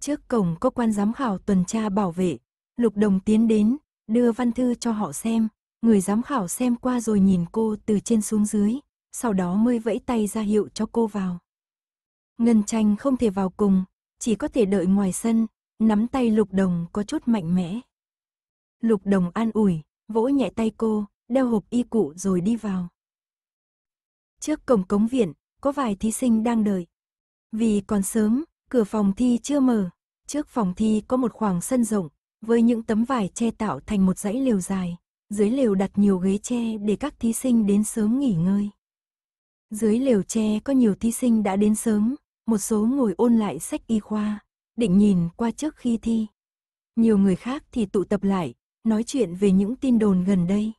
[SPEAKER 1] Trước cổng có quan giám khảo tuần tra bảo vệ, Lục Đồng tiến đến, đưa văn thư cho họ xem, người giám khảo xem qua rồi nhìn cô từ trên xuống dưới, sau đó mới vẫy tay ra hiệu cho cô vào. Ngân tranh không thể vào cùng, chỉ có thể đợi ngoài sân, nắm tay lục đồng có chút mạnh mẽ. Lục đồng an ủi, vỗ nhẹ tay cô, đeo hộp y cụ rồi đi vào. Trước cổng cống viện, có vài thí sinh đang đợi. Vì còn sớm, cửa phòng thi chưa mở, trước phòng thi có một khoảng sân rộng, với những tấm vải che tạo thành một dãy lều dài, dưới lều đặt nhiều ghế tre để các thí sinh đến sớm nghỉ ngơi. Dưới lều tre có nhiều thí sinh đã đến sớm, một số ngồi ôn lại sách y khoa, định nhìn qua trước khi thi. Nhiều người khác thì tụ tập lại, nói chuyện về những tin đồn gần đây.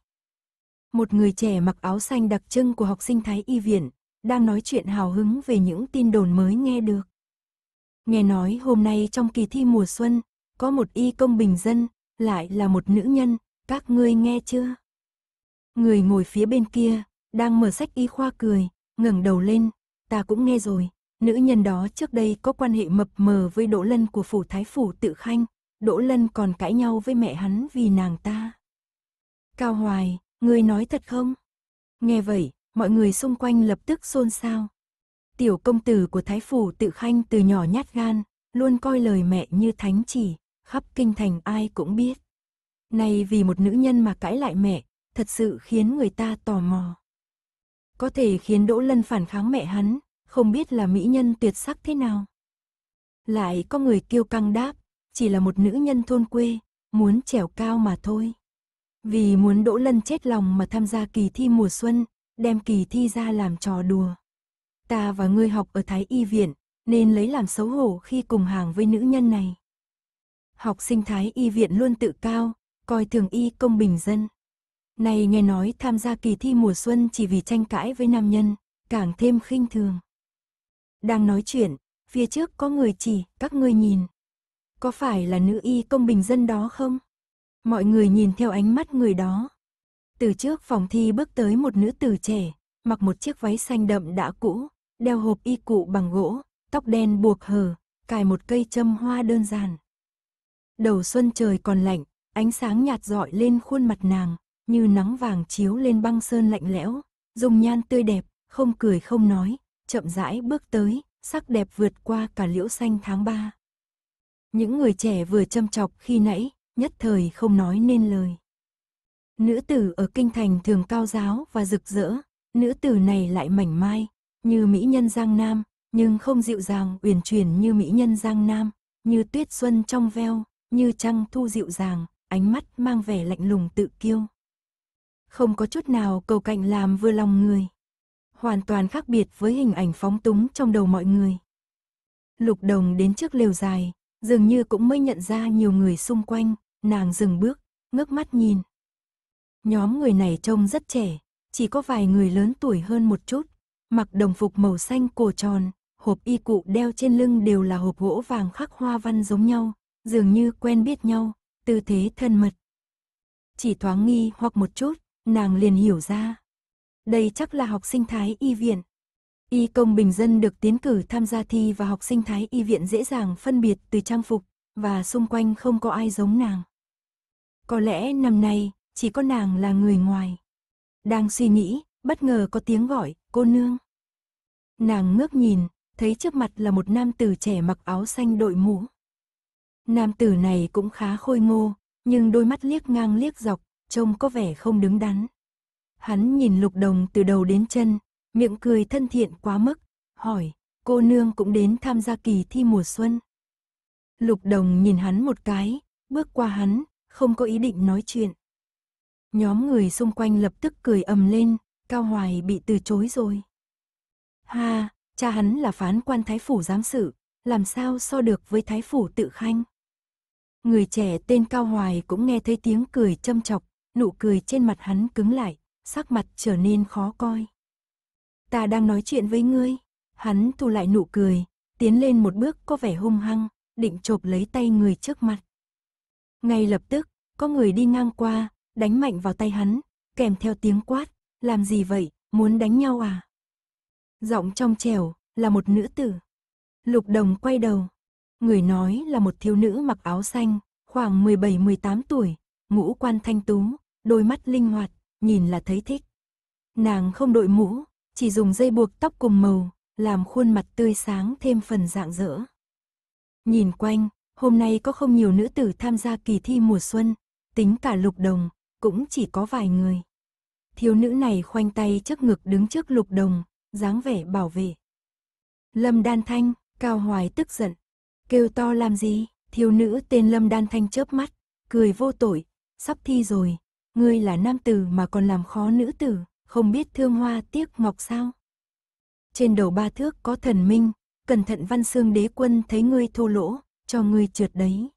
[SPEAKER 1] Một người trẻ mặc áo xanh đặc trưng của học sinh Thái Y Viện, đang nói chuyện hào hứng về những tin đồn mới nghe được. Nghe nói hôm nay trong kỳ thi mùa xuân, có một y công bình dân, lại là một nữ nhân, các ngươi nghe chưa? Người ngồi phía bên kia, đang mở sách y khoa cười, ngẩng đầu lên, ta cũng nghe rồi, nữ nhân đó trước đây có quan hệ mập mờ với Đỗ Lân của phủ thái phủ tự khanh, Đỗ Lân còn cãi nhau với mẹ hắn vì nàng ta. Cao Hoài, ngươi nói thật không? Nghe vậy, mọi người xung quanh lập tức xôn xao. Tiểu công tử của thái phủ tự khanh từ nhỏ nhát gan, luôn coi lời mẹ như thánh chỉ, khắp kinh thành ai cũng biết. Nay vì một nữ nhân mà cãi lại mẹ, thật sự khiến người ta tò mò có thể khiến Đỗ Lân phản kháng mẹ hắn, không biết là mỹ nhân tuyệt sắc thế nào. Lại có người kêu căng đáp, chỉ là một nữ nhân thôn quê, muốn trèo cao mà thôi. Vì muốn Đỗ Lân chết lòng mà tham gia kỳ thi mùa xuân, đem kỳ thi ra làm trò đùa. Ta và ngươi học ở Thái Y Viện, nên lấy làm xấu hổ khi cùng hàng với nữ nhân này. Học sinh Thái Y Viện luôn tự cao, coi thường y công bình dân. Nay nghe nói tham gia kỳ thi mùa xuân chỉ vì tranh cãi với nam nhân, càng thêm khinh thường. Đang nói chuyện, phía trước có người chỉ, các ngươi nhìn. Có phải là nữ y công bình dân đó không? Mọi người nhìn theo ánh mắt người đó. Từ trước phòng thi bước tới một nữ tử trẻ, mặc một chiếc váy xanh đậm đã cũ, đeo hộp y cụ bằng gỗ, tóc đen buộc hờ, cài một cây châm hoa đơn giản. Đầu xuân trời còn lạnh, ánh sáng nhạt dọi lên khuôn mặt nàng, như nắng vàng chiếu lên băng sơn lạnh lẽo, dùng nhan tươi đẹp, không cười không nói, chậm rãi bước tới, sắc đẹp vượt qua cả liễu xanh tháng ba. Những người trẻ vừa châm chọc khi nãy, nhất thời không nói nên lời. Nữ tử ở kinh thành thường cao giáo và rực rỡ, nữ tử này lại mảnh mai, như mỹ nhân Giang Nam, nhưng không dịu dàng uyển chuyển như mỹ nhân Giang Nam, như tuyết xuân trong veo, như trăng thu dịu dàng, ánh mắt mang vẻ lạnh lùng tự kiêu không có chút nào cầu cạnh làm vừa lòng người. Hoàn toàn khác biệt với hình ảnh phóng túng trong đầu mọi người. Lục đồng đến trước lều dài, dường như cũng mới nhận ra nhiều người xung quanh, nàng dừng bước, ngước mắt nhìn. Nhóm người này trông rất trẻ, chỉ có vài người lớn tuổi hơn một chút, mặc đồng phục màu xanh cổ tròn, hộp y cụ đeo trên lưng đều là hộp gỗ vàng khắc hoa văn giống nhau, dường như quen biết nhau, tư thế thân mật. Chỉ thoáng nghi hoặc một chút, nàng liền hiểu ra. Đây chắc là học sinh thái y viện. Y công bình dân được tiến cử tham gia thi và học sinh thái y viện dễ dàng phân biệt từ trang phục, và xung quanh không có ai giống nàng. Có lẽ năm nay, chỉ có nàng là người ngoài. Đang suy nghĩ, bất ngờ có tiếng gọi, cô nương. Nàng ngước nhìn, thấy trước mặt là một nam tử trẻ mặc áo xanh đội mũ. Nam tử này cũng khá khôi ngô, nhưng đôi mắt liếc ngang liếc dọc, trông có vẻ không đứng đắn. Hắn nhìn lục đồng từ đầu đến chân, miệng cười thân thiện quá mức, hỏi, cô nương cũng đến tham gia kỳ thi mùa xuân. Lục đồng nhìn hắn một cái, bước qua hắn, không có ý định nói chuyện. Nhóm người xung quanh lập tức cười ầm lên, Cao Hoài bị từ chối rồi. Ha, cha hắn là phán quan thái phủ giám sự, làm sao so được với thái phủ tự khanh. Người trẻ tên Cao Hoài cũng nghe thấy tiếng cười châm chọc, nụ cười trên mặt hắn cứng lại, sắc mặt trở nên khó coi. Ta đang nói chuyện với ngươi. Hắn thu lại nụ cười, tiến lên một bước có vẻ hung hăng, định chộp lấy tay người trước mặt. Ngay lập tức, có người đi ngang qua, đánh mạnh vào tay hắn, kèm theo tiếng quát, làm gì vậy, muốn đánh nhau à? Giọng trong trẻo, là một nữ tử. Lục đồng quay đầu. Người nói là một thiếu nữ mặc áo xanh, khoảng 17-18 tuổi, ngũ quan thanh tú, đôi mắt linh hoạt, nhìn là thấy thích. Nàng không đội mũ, chỉ dùng dây buộc tóc cùng màu, làm khuôn mặt tươi sáng thêm phần rạng rỡ. Nhìn quanh, hôm nay có không nhiều nữ tử tham gia kỳ thi mùa xuân, tính cả lục đồng, cũng chỉ có vài người. Thiếu nữ này khoanh tay trước ngực đứng trước lục đồng, dáng vẻ bảo vệ. Lâm Đan Thanh, Cao Hoài tức giận. Kêu to làm gì, thiếu nữ tên Lâm Đan Thanh chớp mắt, cười vô tội, sắp thi rồi, ngươi là nam tử mà còn làm khó nữ tử, không biết thương hoa tiếc ngọc sao. Trên đầu ba thước có thần minh, cẩn thận văn xương đế quân thấy ngươi thô lỗ, cho ngươi trượt đấy.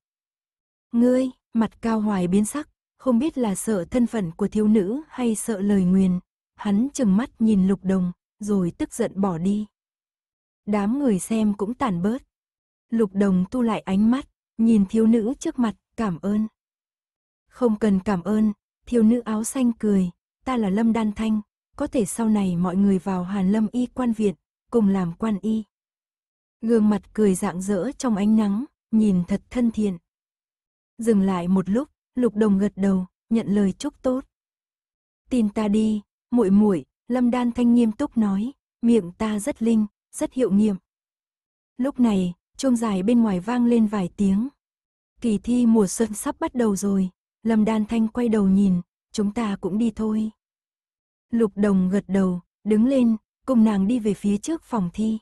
[SPEAKER 1] Ngươi, mặt cao hoài biến sắc, không biết là sợ thân phận của thiếu nữ hay sợ lời nguyền. Hắn chừng mắt nhìn lục đồng, rồi tức giận bỏ đi. Đám người xem cũng tàn bớt. Lục đồng tu lại ánh mắt, nhìn thiếu nữ trước mặt, cảm ơn. Không cần cảm ơn, Thiếu nữ áo xanh cười, ta là Lâm Đan Thanh, có thể sau này mọi người vào Hàn Lâm y quan Việt, cùng làm quan y. Gương mặt cười rạng rỡ trong ánh nắng, nhìn thật thân thiện. Dừng lại một lúc, Lục Đồng gật đầu, nhận lời chúc tốt. Tin ta đi, muội muội, Lâm Đan Thanh nghiêm túc nói, miệng ta rất linh, rất hiệu nghiệm. Lúc này, chuông dài bên ngoài vang lên vài tiếng. Kỳ thi mùa xuân sắp bắt đầu rồi, Lâm Đan Thanh quay đầu nhìn, chúng ta cũng đi thôi. Lục Đồng gật đầu, đứng lên, cùng nàng đi về phía trước phòng thi.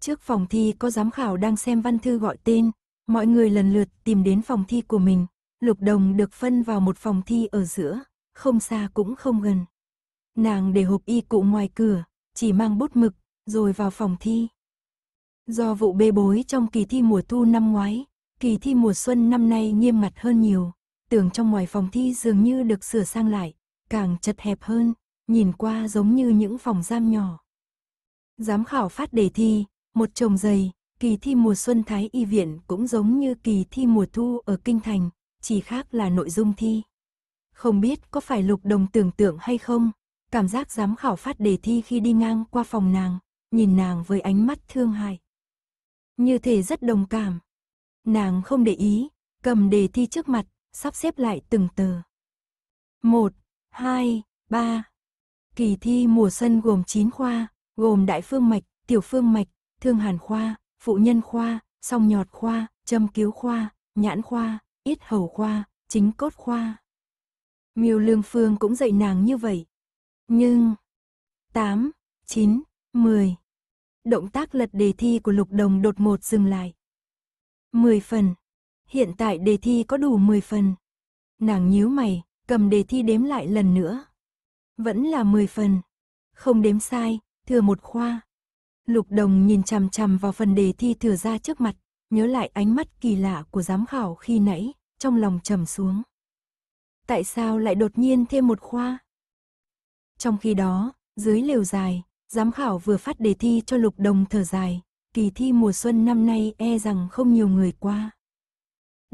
[SPEAKER 1] Trước phòng thi có giám khảo đang xem văn thư gọi tên, mọi người lần lượt tìm đến phòng thi của mình. Lục Đồng được phân vào một phòng thi ở giữa, không xa cũng không gần. Nàng để hộp y cụ ngoài cửa, chỉ mang bút mực, rồi vào phòng thi. Do vụ bê bối trong kỳ thi mùa thu năm ngoái, kỳ thi mùa xuân năm nay nghiêm ngặt hơn nhiều, tường trong ngoài phòng thi dường như được sửa sang lại, càng chật hẹp hơn, nhìn qua giống như những phòng giam nhỏ. Giám khảo phát đề thi, một chồng giày, kỳ thi mùa xuân Thái Y Viện cũng giống như kỳ thi mùa thu ở Kinh Thành, chỉ khác là nội dung thi. Không biết có phải lục đồng tưởng tượng hay không, cảm giác giám khảo phát đề thi khi đi ngang qua phòng nàng, nhìn nàng với ánh mắt thương hại. Như thể rất đồng cảm. Nàng không để ý, cầm đề thi trước mặt, sắp xếp lại từng từ. 1, 2, 3. Kỳ thi mùa xuân gồm 9 khoa, gồm đại phương mạch, tiểu phương mạch, thương hàn khoa, phụ nhân khoa, song nhọt khoa, châm cứu khoa, nhãn khoa, ít hầu khoa, chính cốt khoa. Miêu Lương Phương cũng dạy nàng như vậy. Nhưng 8, 9, 10. Động tác lật đề thi của Lục Đồng đột ngột dừng lại. 10 phần, hiện tại đề thi có đủ 10 phần. Nàng nhíu mày, cầm đề thi đếm lại lần nữa. Vẫn là 10 phần. Không đếm sai, thừa một khoa. Lục đồng nhìn chằm chằm vào phần đề thi thừa ra trước mặt, nhớ lại ánh mắt kỳ lạ của giám khảo khi nãy, trong lòng trầm xuống. Tại sao lại đột nhiên thêm một khoa? Trong khi đó, dưới lều dài, giám khảo vừa phát đề thi cho lục đồng thở dài, kỳ thi mùa xuân năm nay e rằng không nhiều người qua.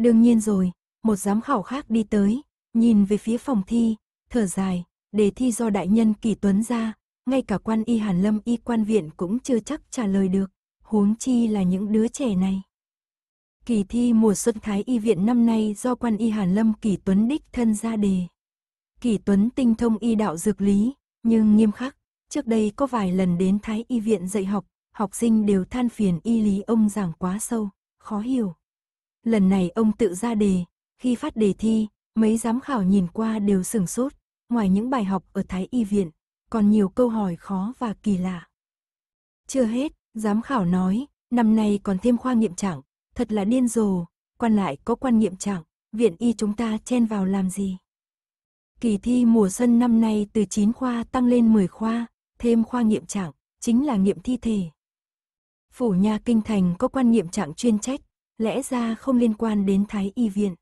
[SPEAKER 1] Đương nhiên rồi, một giám khảo khác đi tới, nhìn về phía phòng thi, thở dài, đề thi do đại nhân Kỳ Tuấn ra, ngay cả quan y Hàn Lâm y quan viện cũng chưa chắc trả lời được, huống chi là những đứa trẻ này. Kỳ thi mùa xuân Thái Y Viện năm nay do quan y Hàn Lâm Kỳ Tuấn đích thân ra đề. Kỳ Tuấn tinh thông y đạo dược lý, nhưng nghiêm khắc, trước đây có vài lần đến Thái Y Viện dạy học, học sinh đều than phiền y lý ông giảng quá sâu, khó hiểu. Lần này ông tự ra đề, khi phát đề thi, mấy giám khảo nhìn qua đều sửng sốt, ngoài những bài học ở Thái Y Viện, còn nhiều câu hỏi khó và kỳ lạ. Chưa hết, giám khảo nói, năm nay còn thêm khoa nghiệm trạng, thật là điên rồ, quan lại có quan nghiệm trạng, viện y chúng ta chen vào làm gì? Kỳ thi mùa xuân năm nay từ 9 khoa tăng lên 10 khoa, thêm khoa nghiệm trạng, chính là nghiệm thi thể. Phủ nhà kinh thành có quan nghiệm trạng chuyên trách, lẽ ra không liên quan đến Thái Y Viện.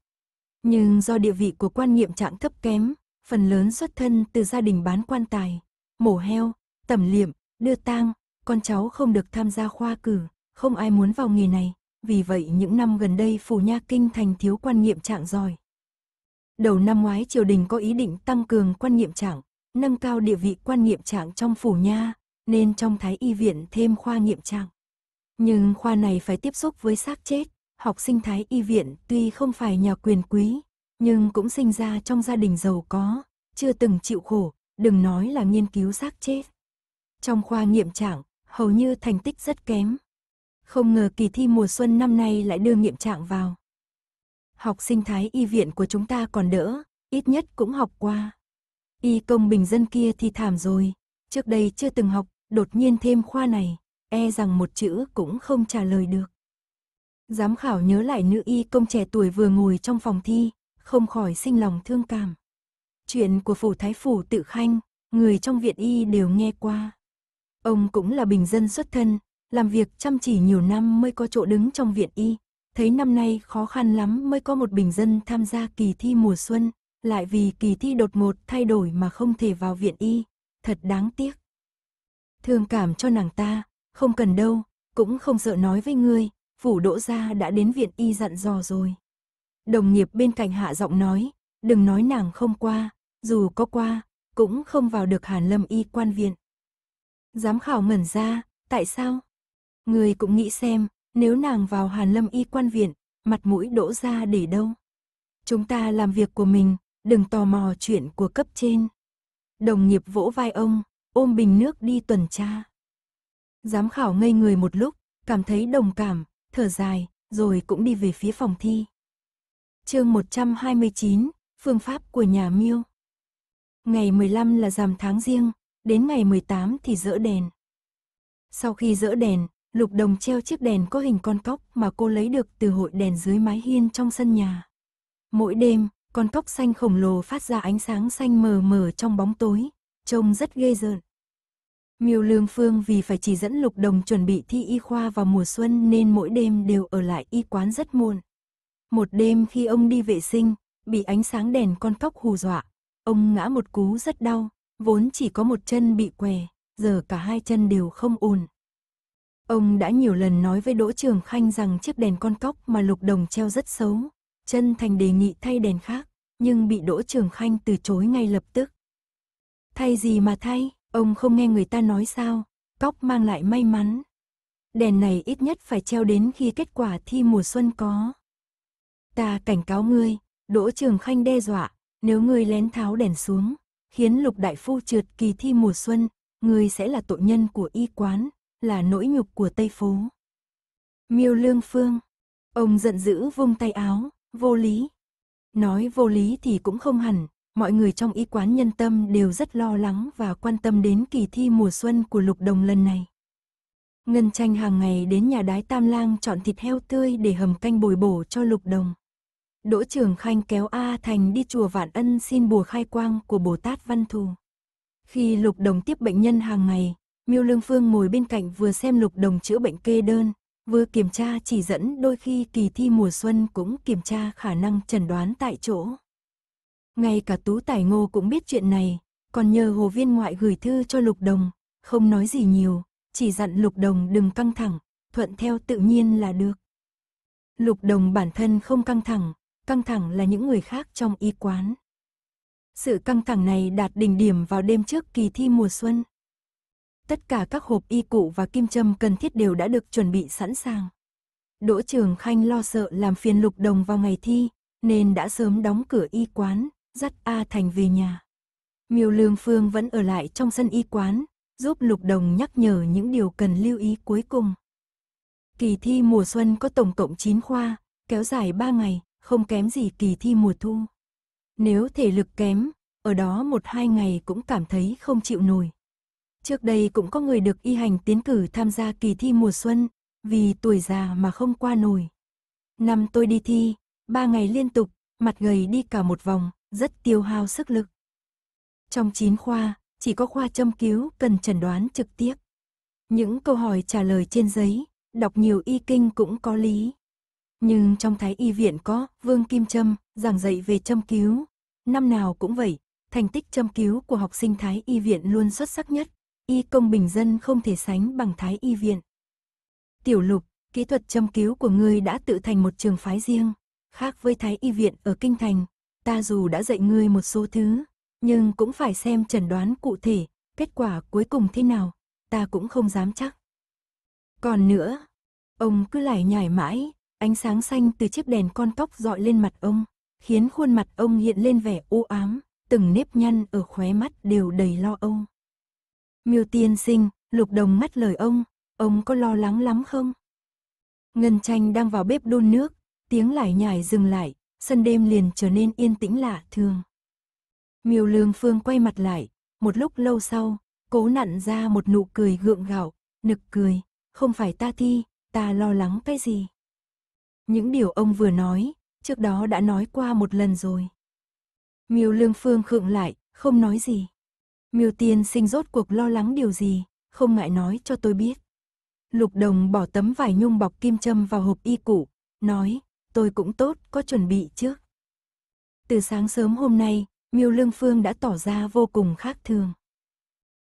[SPEAKER 1] Nhưng do địa vị của quan nghiệm trạng thấp kém, phần lớn xuất thân từ gia đình bán quan tài, mổ heo, tẩm liệm, đưa tang, con cháu không được tham gia khoa cử, không ai muốn vào nghề này, vì vậy những năm gần đây phủ nha kinh thành thiếu quan nghiệm trạng giỏi. Đầu năm ngoái triều đình có ý định tăng cường quan nghiệm trạng, nâng cao địa vị quan nghiệm trạng trong phủ nha, nên trong thái y viện thêm khoa nghiệm trạng. Nhưng khoa này phải tiếp xúc với xác chết, học sinh Thái Y Viện tuy không phải nhà quyền quý, nhưng cũng sinh ra trong gia đình giàu có, chưa từng chịu khổ, đừng nói là nghiên cứu xác chết. Trong khoa nghiệm trạng, hầu như thành tích rất kém. Không ngờ kỳ thi mùa xuân năm nay lại đưa nghiệm trạng vào. Học sinh Thái Y Viện của chúng ta còn đỡ, ít nhất cũng học qua. Y công bình dân kia thì thảm rồi, trước đây chưa từng học, đột nhiên thêm khoa này, e rằng một chữ cũng không trả lời được. Giám khảo nhớ lại nữ y công trẻ tuổi vừa ngồi trong phòng thi, không khỏi sinh lòng thương cảm. Chuyện của phủ thái phủ tự khanh, người trong viện y đều nghe qua. Ông cũng là bình dân xuất thân, làm việc chăm chỉ nhiều năm mới có chỗ đứng trong viện y. Thấy năm nay khó khăn lắm mới có một bình dân tham gia kỳ thi mùa xuân, lại vì kỳ thi đột ngột thay đổi mà không thể vào viện y. Thật đáng tiếc. Thương cảm cho nàng ta, không cần đâu, cũng không sợ nói với ngươi, phủ đỗ gia đã đến viện y dặn dò rồi. Đồng nghiệp bên cạnh hạ giọng nói, đừng nói nàng không qua, dù có qua, cũng không vào được hàn lâm y quan viện. Giám khảo ngẩn ra, tại sao? Người cũng nghĩ xem, nếu nàng vào hàn lâm y quan viện, mặt mũi đỗ ra để đâu? Chúng ta làm việc của mình, đừng tò mò chuyện của cấp trên. Đồng nghiệp vỗ vai ông, ôm bình nước đi tuần tra. Giám khảo ngây người một lúc, cảm thấy đồng cảm, thở dài, rồi cũng đi về phía phòng thi. chương 129, Phương pháp của nhà miêu Ngày 15 là rằm tháng riêng, đến ngày 18 thì dỡ đèn. Sau khi dỡ đèn, Lục Đồng treo chiếc đèn có hình con cóc mà cô lấy được từ hội đèn dưới mái hiên trong sân nhà. Mỗi đêm, con cóc xanh khổng lồ phát ra ánh sáng xanh mờ mờ trong bóng tối, trông rất ghê rợn. Miêu Lương Phương vì phải chỉ dẫn Lục Đồng chuẩn bị thi y khoa vào mùa xuân nên mỗi đêm đều ở lại y quán rất muộn. Một đêm khi ông đi vệ sinh, bị ánh sáng đèn con cóc hù dọa, ông ngã một cú rất đau, vốn chỉ có một chân bị què, giờ cả hai chân đều không ổn. Ông đã nhiều lần nói với Đỗ Trường Khanh rằng chiếc đèn con cóc mà Lục Đồng treo rất xấu, chân thành đề nghị thay đèn khác, nhưng bị Đỗ Trường Khanh từ chối ngay lập tức. Thay gì mà thay? Ông không nghe người ta nói sao, cóc mang lại may mắn. Đèn này ít nhất phải treo đến khi kết quả thi mùa xuân có. Ta cảnh cáo ngươi, Đỗ Trường Khanh đe dọa, nếu ngươi lén tháo đèn xuống, khiến Lục Đại Phu trượt kỳ thi mùa xuân, ngươi sẽ là tội nhân của y quán, là nỗi nhục của Tây Phố. Miêu Lương Phương, ông giận dữ vung tay áo, vô lý. Nói vô lý thì cũng không hẳn, mọi người trong y quán nhân tâm đều rất lo lắng và quan tâm đến kỳ thi mùa xuân của Lục Đồng lần này. Ngân tranh hàng ngày đến nhà đái tam lang chọn thịt heo tươi để hầm canh bồi bổ cho Lục Đồng. Đỗ trưởng Khanh kéo A Thành đi chùa Vạn Ân xin bùa khai quang của Bồ Tát Văn Thù. Khi Lục Đồng tiếp bệnh nhân hàng ngày, Miêu Lương Phương ngồi bên cạnh vừa xem Lục Đồng chữa bệnh kê đơn, vừa kiểm tra chỉ dẫn đôi khi kỳ thi mùa xuân cũng kiểm tra khả năng chẩn đoán tại chỗ. Ngay cả Tú Tài Ngô cũng biết chuyện này, còn nhờ Hồ Viên Ngoại gửi thư cho Lục Đồng, không nói gì nhiều, chỉ dặn Lục Đồng đừng căng thẳng, thuận theo tự nhiên là được. Lục Đồng bản thân không căng thẳng, căng thẳng là những người khác trong y quán. Sự căng thẳng này đạt đỉnh điểm vào đêm trước kỳ thi mùa xuân. Tất cả các hộp y cụ và kim châm cần thiết đều đã được chuẩn bị sẵn sàng. Đỗ Trường Khanh lo sợ làm phiền Lục Đồng vào ngày thi, nên đã sớm đóng cửa y quán, dắt A Thành về nhà. Miêu Lương Phương vẫn ở lại trong sân y quán, giúp Lục Đồng nhắc nhở những điều cần lưu ý cuối cùng. Kỳ thi mùa xuân có tổng cộng 9 khoa, kéo dài 3 ngày, không kém gì kỳ thi mùa thu. Nếu thể lực kém, ở đó một hai ngày cũng cảm thấy không chịu nổi. Trước đây cũng có người được y hành tiến cử tham gia kỳ thi mùa xuân, vì tuổi già mà không qua nổi. Năm tôi đi thi, ba ngày liên tục, mặt gầy đi cả một vòng, rất tiêu hao sức lực. Trong 9 khoa, chỉ có khoa châm cứu cần chẩn đoán trực tiếp. Những câu hỏi trả lời trên giấy, đọc nhiều y kinh cũng có lý. Nhưng trong Thái Y Viện có Vương Kim Trâm giảng dạy về châm cứu. Năm nào cũng vậy, thành tích châm cứu của học sinh Thái Y Viện luôn xuất sắc nhất. Y công bình dân không thể sánh bằng Thái Y Viện. Tiểu lục, kỹ thuật châm cứu của ngươi đã tự thành một trường phái riêng, khác với Thái Y Viện ở Kinh Thành, ta dù đã dạy ngươi một số thứ, nhưng cũng phải xem trần đoán cụ thể, kết quả cuối cùng thế nào, ta cũng không dám chắc. Còn nữa, ông cứ lải nhải mãi, ánh sáng xanh từ chiếc đèn con tóc dọi lên mặt ông, khiến khuôn mặt ông hiện lên vẻ u ám, từng nếp nhăn ở khóe mắt đều đầy lo âu. Miêu tiên sinh, lục đồng mắt lời ông, ông có lo lắng lắm không? Ngân tranh đang vào bếp đun nước, tiếng lải nhải dừng lại, sân đêm liền trở nên yên tĩnh lạ thường. Miêu Lương Phương quay mặt lại, một lúc lâu sau, cố nặn ra một nụ cười gượng gạo, nực cười, không phải ta thi, ta lo lắng cái gì. Những điều ông vừa nói, trước đó đã nói qua một lần rồi. Miêu Lương Phương khựng lại, không nói gì. Miêu Tiên sinh rốt cuộc lo lắng điều gì, không ngại nói cho tôi biết. Lục Đồng bỏ tấm vải nhung bọc kim châm vào hộp y cũ, nói, tôi cũng tốt, có chuẩn bị chứ. Từ sáng sớm hôm nay, Miêu Lương Phương đã tỏ ra vô cùng khác thường.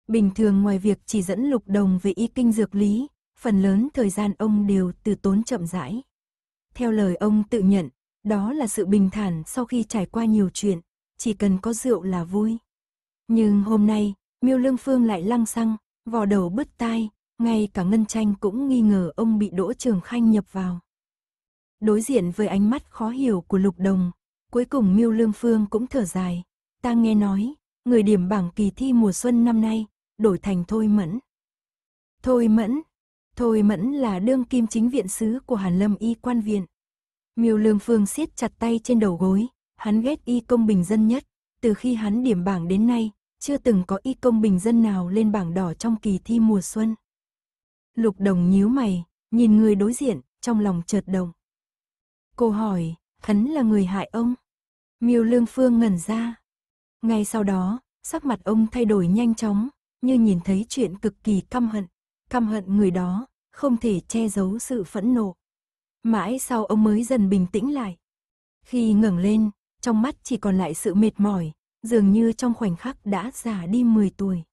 [SPEAKER 1] Bình thường ngoài việc chỉ dẫn Lục Đồng về y kinh dược lý, phần lớn thời gian ông đều từ tốn chậm rãi. Theo lời ông tự nhận, đó là sự bình thản sau khi trải qua nhiều chuyện, chỉ cần có rượu là vui. Nhưng hôm nay, Miêu Lương Phương lại lăng xăng, vò đầu bứt tai, ngay cả Ngân Tranh cũng nghi ngờ ông bị Đỗ Trường Khanh nhập vào. Đối diện với ánh mắt khó hiểu của Lục Đồng, cuối cùng Miêu Lương Phương cũng thở dài. Ta nghe nói, người điểm bảng kỳ thi mùa xuân năm nay, đổi thành Thôi Mẫn. Thôi Mẫn, Thôi Mẫn là đương kim chính viện sứ của Hàn Lâm Y quan viện. Miêu Lương Phương siết chặt tay trên đầu gối, hắn ghét y công bình dân nhất, từ khi hắn điểm bảng đến nay, chưa từng có y công bình dân nào lên bảng đỏ trong kỳ thi mùa xuân. Lục Đồng nhíu mày, nhìn người đối diện, trong lòng chợt động. Cô hỏi, hắn là người hại ông? Miêu Lương Phương ngẩn ra. Ngay sau đó, sắc mặt ông thay đổi nhanh chóng, như nhìn thấy chuyện cực kỳ căm hận. Căm hận người đó, không thể che giấu sự phẫn nộ. Mãi sau ông mới dần bình tĩnh lại. Khi ngẩng lên, trong mắt chỉ còn lại sự mệt mỏi, dường như trong khoảnh khắc đã già đi 10 tuổi.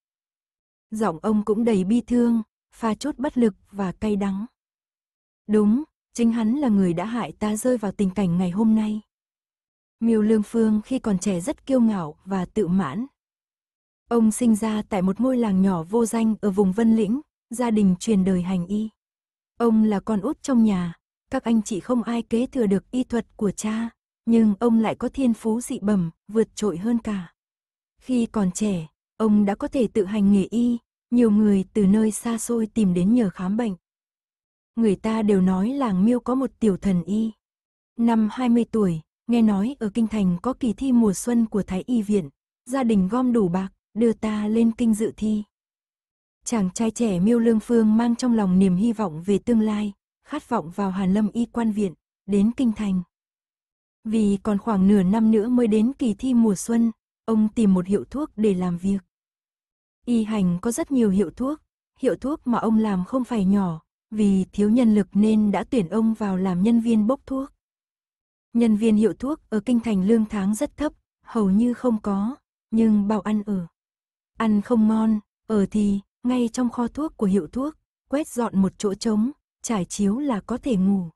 [SPEAKER 1] Giọng ông cũng đầy bi thương, pha chút bất lực và cay đắng. Đúng, Chính hắn là người đã hại ta rơi vào tình cảnh ngày hôm nay. Miêu Lương Phương khi còn trẻ rất kiêu ngạo và tự mãn. Ông sinh ra tại một ngôi làng nhỏ vô danh ở vùng Vân Lĩnh, gia đình truyền đời hành y. Ông là con út trong nhà, các anh chị không ai kế thừa được y thuật của cha, nhưng ông lại có thiên phú dị bẩm, vượt trội hơn cả. Khi còn trẻ, ông đã có thể tự hành nghề y, nhiều người từ nơi xa xôi tìm đến nhờ khám bệnh người ta đều nói làng miêu có một tiểu thần y. Năm 20 tuổi, nghe nói ở Kinh Thành có kỳ thi mùa xuân của Thái Y Viện, gia đình gom đủ bạc, đưa ta lên kinh dự thi. Chàng trai trẻ miêu lương phương mang trong lòng niềm hy vọng về tương lai, khát vọng vào Hàn Lâm Y quan viện, đến Kinh Thành. Vì còn khoảng nửa năm nữa mới đến kỳ thi mùa xuân, ông tìm một hiệu thuốc để làm việc. Y hành có rất nhiều hiệu thuốc, hiệu thuốc mà ông làm không phải nhỏ, vì thiếu nhân lực nên đã tuyển ông vào làm nhân viên bốc thuốc. Nhân viên hiệu thuốc ở Kinh Thành lương tháng rất thấp, hầu như không có, nhưng bảo ăn ở. Ăn không ngon, ở thì, ngay trong kho thuốc của hiệu thuốc, quét dọn một chỗ trống, trải chiếu là có thể ngủ.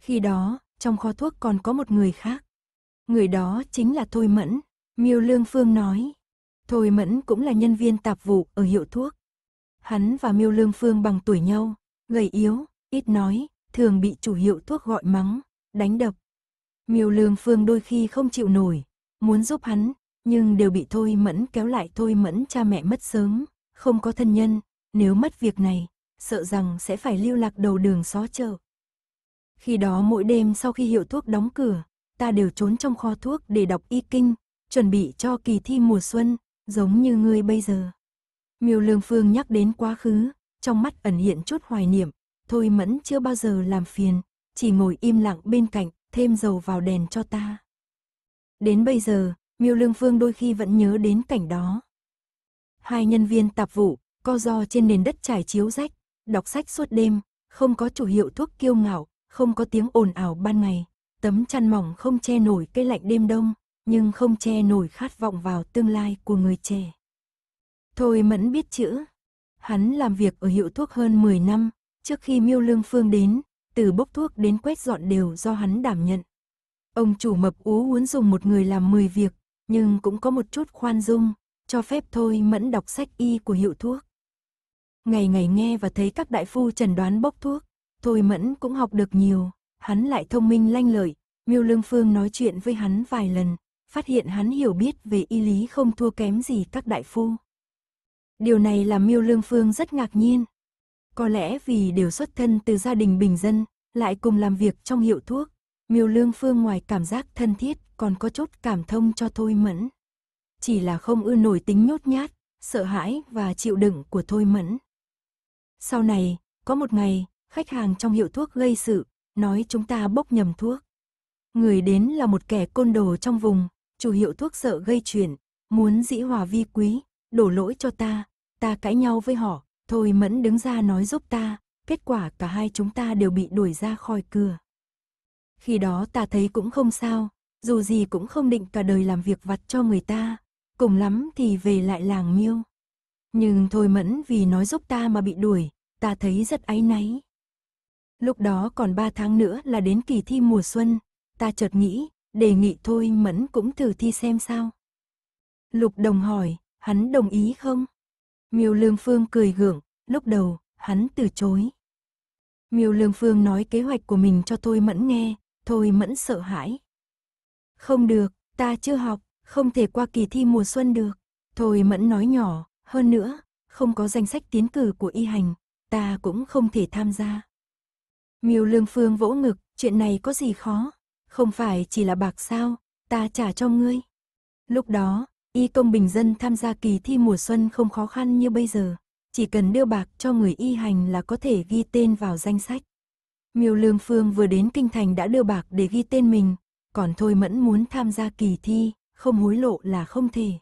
[SPEAKER 1] Khi đó, trong kho thuốc còn có một người khác. Người đó chính là Thôi Mẫn, Miêu Lương Phương nói. Thôi Mẫn cũng là nhân viên tạp vụ ở hiệu thuốc. Hắn và Miêu Lương Phương bằng tuổi nhau, gầy yếu, ít nói, thường bị chủ hiệu thuốc gọi mắng, đánh đập. Miêu Lương Phương đôi khi không chịu nổi, muốn giúp hắn, nhưng đều bị Thôi Mẫn kéo lại Thôi Mẫn cha mẹ mất sớm, không có thân nhân, nếu mất việc này, sợ rằng sẽ phải lưu lạc đầu đường xó chợ. Khi đó mỗi đêm sau khi hiệu thuốc đóng cửa, ta đều trốn trong kho thuốc để đọc y kinh, chuẩn bị cho kỳ thi mùa xuân, giống như ngươi bây giờ. Miêu Lương Phương nhắc đến quá khứ, trong mắt ẩn hiện chút hoài niệm. Thôi mẫn chưa bao giờ làm phiền, chỉ ngồi im lặng bên cạnh, thêm dầu vào đèn cho ta. Đến bây giờ, Miêu Lương Phương đôi khi vẫn nhớ đến cảnh đó. Hai nhân viên tạp vụ, co do trên nền đất trải chiếu rách, đọc sách suốt đêm, không có chủ hiệu thuốc kiêu ngạo, không có tiếng ồn ào ban ngày. Tấm chăn mỏng không che nổi cái lạnh đêm đông, nhưng không che nổi khát vọng vào tương lai của người trẻ. Thôi mẫn biết chữ, Hắn làm việc ở hiệu thuốc hơn 10 năm, trước khi Miêu Lương Phương đến, từ bốc thuốc đến quét dọn đều do hắn đảm nhận. Ông chủ mập ú muốn dùng một người làm 10 việc, nhưng cũng có một chút khoan dung, cho phép thôi mẫn đọc sách y của hiệu thuốc. Ngày ngày nghe và thấy các đại phu trần đoán bốc thuốc, thôi mẫn cũng học được nhiều, hắn lại thông minh lanh lợi, Miêu Lương Phương nói chuyện với hắn vài lần, phát hiện hắn hiểu biết về y lý không thua kém gì các đại phu. Điều này làm Miêu Lương Phương rất ngạc nhiên. Có lẽ vì đều xuất thân từ gia đình bình dân, lại cùng làm việc trong hiệu thuốc, Miêu Lương Phương ngoài cảm giác thân thiết còn có chút cảm thông cho Thôi Mẫn. Chỉ là không ưa nổi tính nhốt nhát, sợ hãi và chịu đựng của Thôi Mẫn. Sau này, có một ngày, khách hàng trong hiệu thuốc gây sự, nói chúng ta bốc nhầm thuốc. Người đến là một kẻ côn đồ trong vùng, chủ hiệu thuốc sợ gây chuyện, muốn dĩ hòa vi quý, đổ lỗi cho ta, ta cãi nhau với họ, thôi Mẫn đứng ra nói giúp ta, kết quả cả hai chúng ta đều bị đuổi ra khỏi cửa. Khi đó ta thấy cũng không sao, dù gì cũng không định cả đời làm việc vặt cho người ta, cùng lắm thì về lại làng miêu. Nhưng thôi Mẫn vì nói giúp ta mà bị đuổi, ta thấy rất áy náy. Lúc đó còn 3 tháng nữa là đến kỳ thi mùa xuân, ta chợt nghĩ, đề nghị thôi Mẫn cũng thử thi xem sao. Lục Đồng hỏi, hắn đồng ý không? Miêu Lương Phương cười gượng, lúc đầu, hắn từ chối. Miêu Lương Phương nói kế hoạch của mình cho Thôi Mẫn nghe, Thôi Mẫn sợ hãi. Không được, ta chưa học, không thể qua kỳ thi mùa xuân được. Thôi Mẫn nói nhỏ, hơn nữa, không có danh sách tiến cử của y hành, ta cũng không thể tham gia. Miêu Lương Phương vỗ ngực, chuyện này có gì khó, không phải chỉ là bạc sao, ta trả cho ngươi. Lúc đó, Y công bình dân tham gia kỳ thi mùa xuân không khó khăn như bây giờ, chỉ cần đưa bạc cho người y hành là có thể ghi tên vào danh sách. Miêu Lương Phương vừa đến kinh thành đã đưa bạc để ghi tên mình, còn Thôi Mẫn muốn tham gia kỳ thi, không hối lộ là không thể.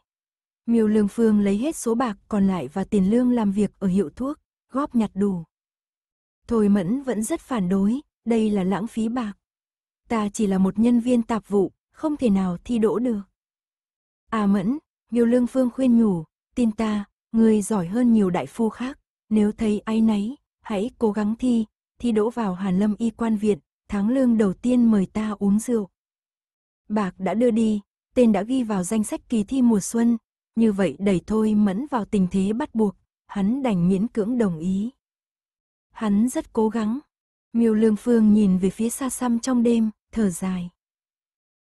[SPEAKER 1] Miêu Lương Phương lấy hết số bạc còn lại và tiền lương làm việc ở hiệu thuốc, góp nhặt đủ. Thôi Mẫn vẫn rất phản đối, đây là lãng phí bạc. Ta chỉ là một nhân viên tạp vụ, không thể nào thi đỗ được. À mẫn, Kiều Lương Phương khuyên nhủ, tin ta, người giỏi hơn nhiều đại phu khác, nếu thấy ai nấy, hãy cố gắng thi, thi đỗ vào Hàn Lâm Y quan viện, tháng lương đầu tiên mời ta uống rượu. Bạc đã đưa đi, tên đã ghi vào danh sách kỳ thi mùa xuân, như vậy đẩy thôi mẫn vào tình thế bắt buộc, hắn đành miễn cưỡng đồng ý. Hắn rất cố gắng. Miêu Lương Phương nhìn về phía xa xăm trong đêm, thở dài.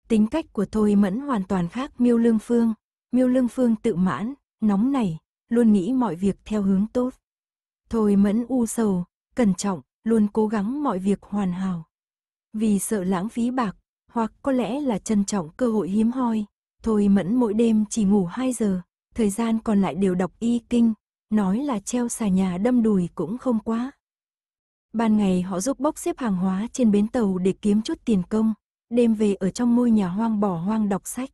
[SPEAKER 1] Tính cách của Thôi Mẫn hoàn toàn khác Miêu Lương Phương. Miêu Lương Phương tự mãn, nóng nảy, luôn nghĩ mọi việc theo hướng tốt. Thôi Mẫn u sầu, cẩn trọng, luôn cố gắng mọi việc hoàn hảo. Vì sợ lãng phí bạc, hoặc có lẽ là trân trọng cơ hội hiếm hoi, Thôi Mẫn mỗi đêm chỉ ngủ 2 giờ, thời gian còn lại đều đọc y kinh, nói là treo xà nhà đâm đùi cũng không quá. Ban ngày họ giúp bốc xếp hàng hóa trên bến tàu để kiếm chút tiền công, đêm về ở trong ngôi nhà hoang bỏ hoang đọc sách.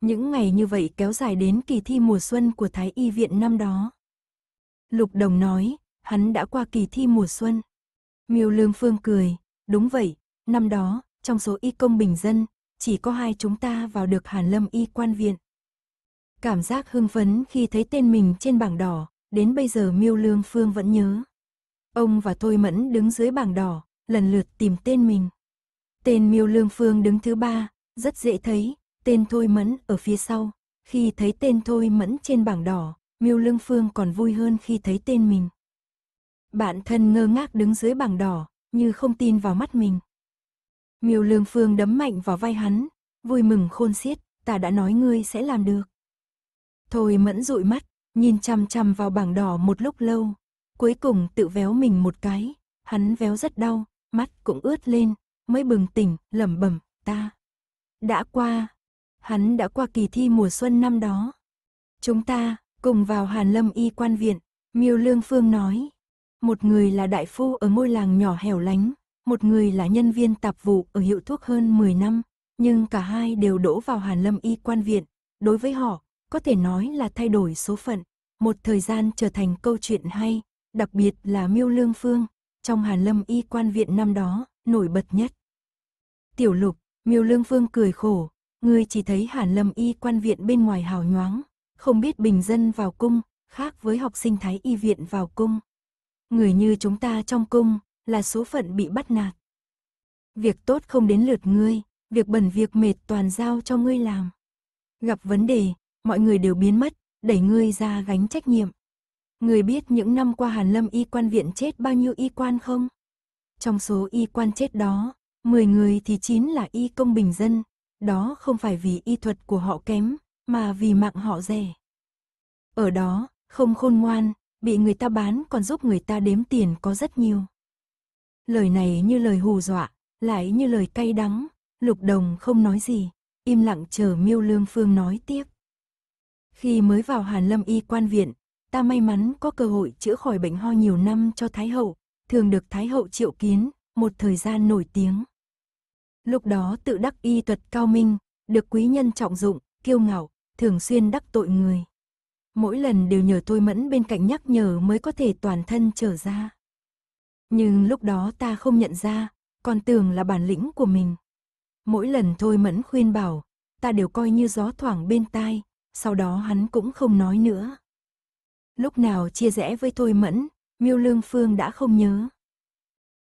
[SPEAKER 1] Những ngày như vậy kéo dài đến kỳ thi mùa xuân của Thái Y Viện năm đó. Lục Đồng nói, hắn đã qua kỳ thi mùa xuân. Miêu Lương Phương cười, đúng vậy, năm đó, trong số y công bình dân, chỉ có hai chúng ta vào được Hàn Lâm Y quan viện. Cảm giác hưng phấn khi thấy tên mình trên bảng đỏ, đến bây giờ Miêu Lương Phương vẫn nhớ. Ông và Thôi Mẫn đứng dưới bảng đỏ, lần lượt tìm tên mình. Tên Miêu Lương Phương đứng thứ ba, rất dễ thấy, tên Thôi Mẫn ở phía sau. Khi thấy tên Thôi Mẫn trên bảng đỏ, Miêu Lương Phương còn vui hơn khi thấy tên mình. Bạn thân ngơ ngác đứng dưới bảng đỏ, như không tin vào mắt mình. Miêu Lương Phương đấm mạnh vào vai hắn, vui mừng khôn xiết, ta đã nói ngươi sẽ làm được. Thôi Mẫn dụi mắt, nhìn chằm chằm vào bảng đỏ một lúc lâu, cuối cùng tự véo mình một cái, hắn véo rất đau, mắt cũng ướt lên, mới bừng tỉnh, lẩm bẩm, ta. Đã qua. Hắn đã qua kỳ thi mùa xuân năm đó. Chúng ta, cùng vào Hàn Lâm y quan viện, Miêu Lương Phương nói. Một người là đại phu ở ngôi làng nhỏ hẻo lánh, một người là nhân viên tạp vụ ở hiệu thuốc hơn 10 năm, nhưng cả hai đều đổ vào Hàn Lâm y quan viện. Đối với họ, có thể nói là thay đổi số phận, một thời gian trở thành câu chuyện hay, đặc biệt là Miêu Lương Phương, trong Hàn Lâm y quan viện năm đó, nổi bật nhất. Tiểu lục, miêu lương vương cười khổ, ngươi chỉ thấy hàn lâm y quan viện bên ngoài hào nhoáng, không biết bình dân vào cung, khác với học sinh thái y viện vào cung. Người như chúng ta trong cung, là số phận bị bắt nạt. Việc tốt không đến lượt ngươi, việc bẩn việc mệt toàn giao cho ngươi làm. Gặp vấn đề, mọi người đều biến mất, đẩy ngươi ra gánh trách nhiệm. Người biết những năm qua Hàn Lâm y quan viện chết bao nhiêu y quan không? Trong số y quan chết đó, 10 người thì 9 là y công bình dân, đó không phải vì y thuật của họ kém, mà vì mạng họ rẻ. Ở đó, không khôn ngoan, bị người ta bán còn giúp người ta đếm tiền có rất nhiều. Lời này như lời hù dọa, lại như lời cay đắng, lục đồng không nói gì, im lặng chờ miêu lương phương nói tiếp. Khi mới vào Hàn Lâm Y quan viện, ta may mắn có cơ hội chữa khỏi bệnh ho nhiều năm cho Thái Hậu, thường được Thái Hậu triệu kiến, một thời gian nổi tiếng. Lúc đó tự đắc y thuật cao minh, được quý nhân trọng dụng, kiêu ngạo, thường xuyên đắc tội người. Mỗi lần đều nhờ tôi mẫn bên cạnh nhắc nhở mới có thể toàn thân trở ra. Nhưng lúc đó ta không nhận ra, còn tưởng là bản lĩnh của mình. Mỗi lần thôi mẫn khuyên bảo, ta đều coi như gió thoảng bên tai, sau đó hắn cũng không nói nữa. Lúc nào chia rẽ với thôi mẫn, miêu lương phương đã không nhớ.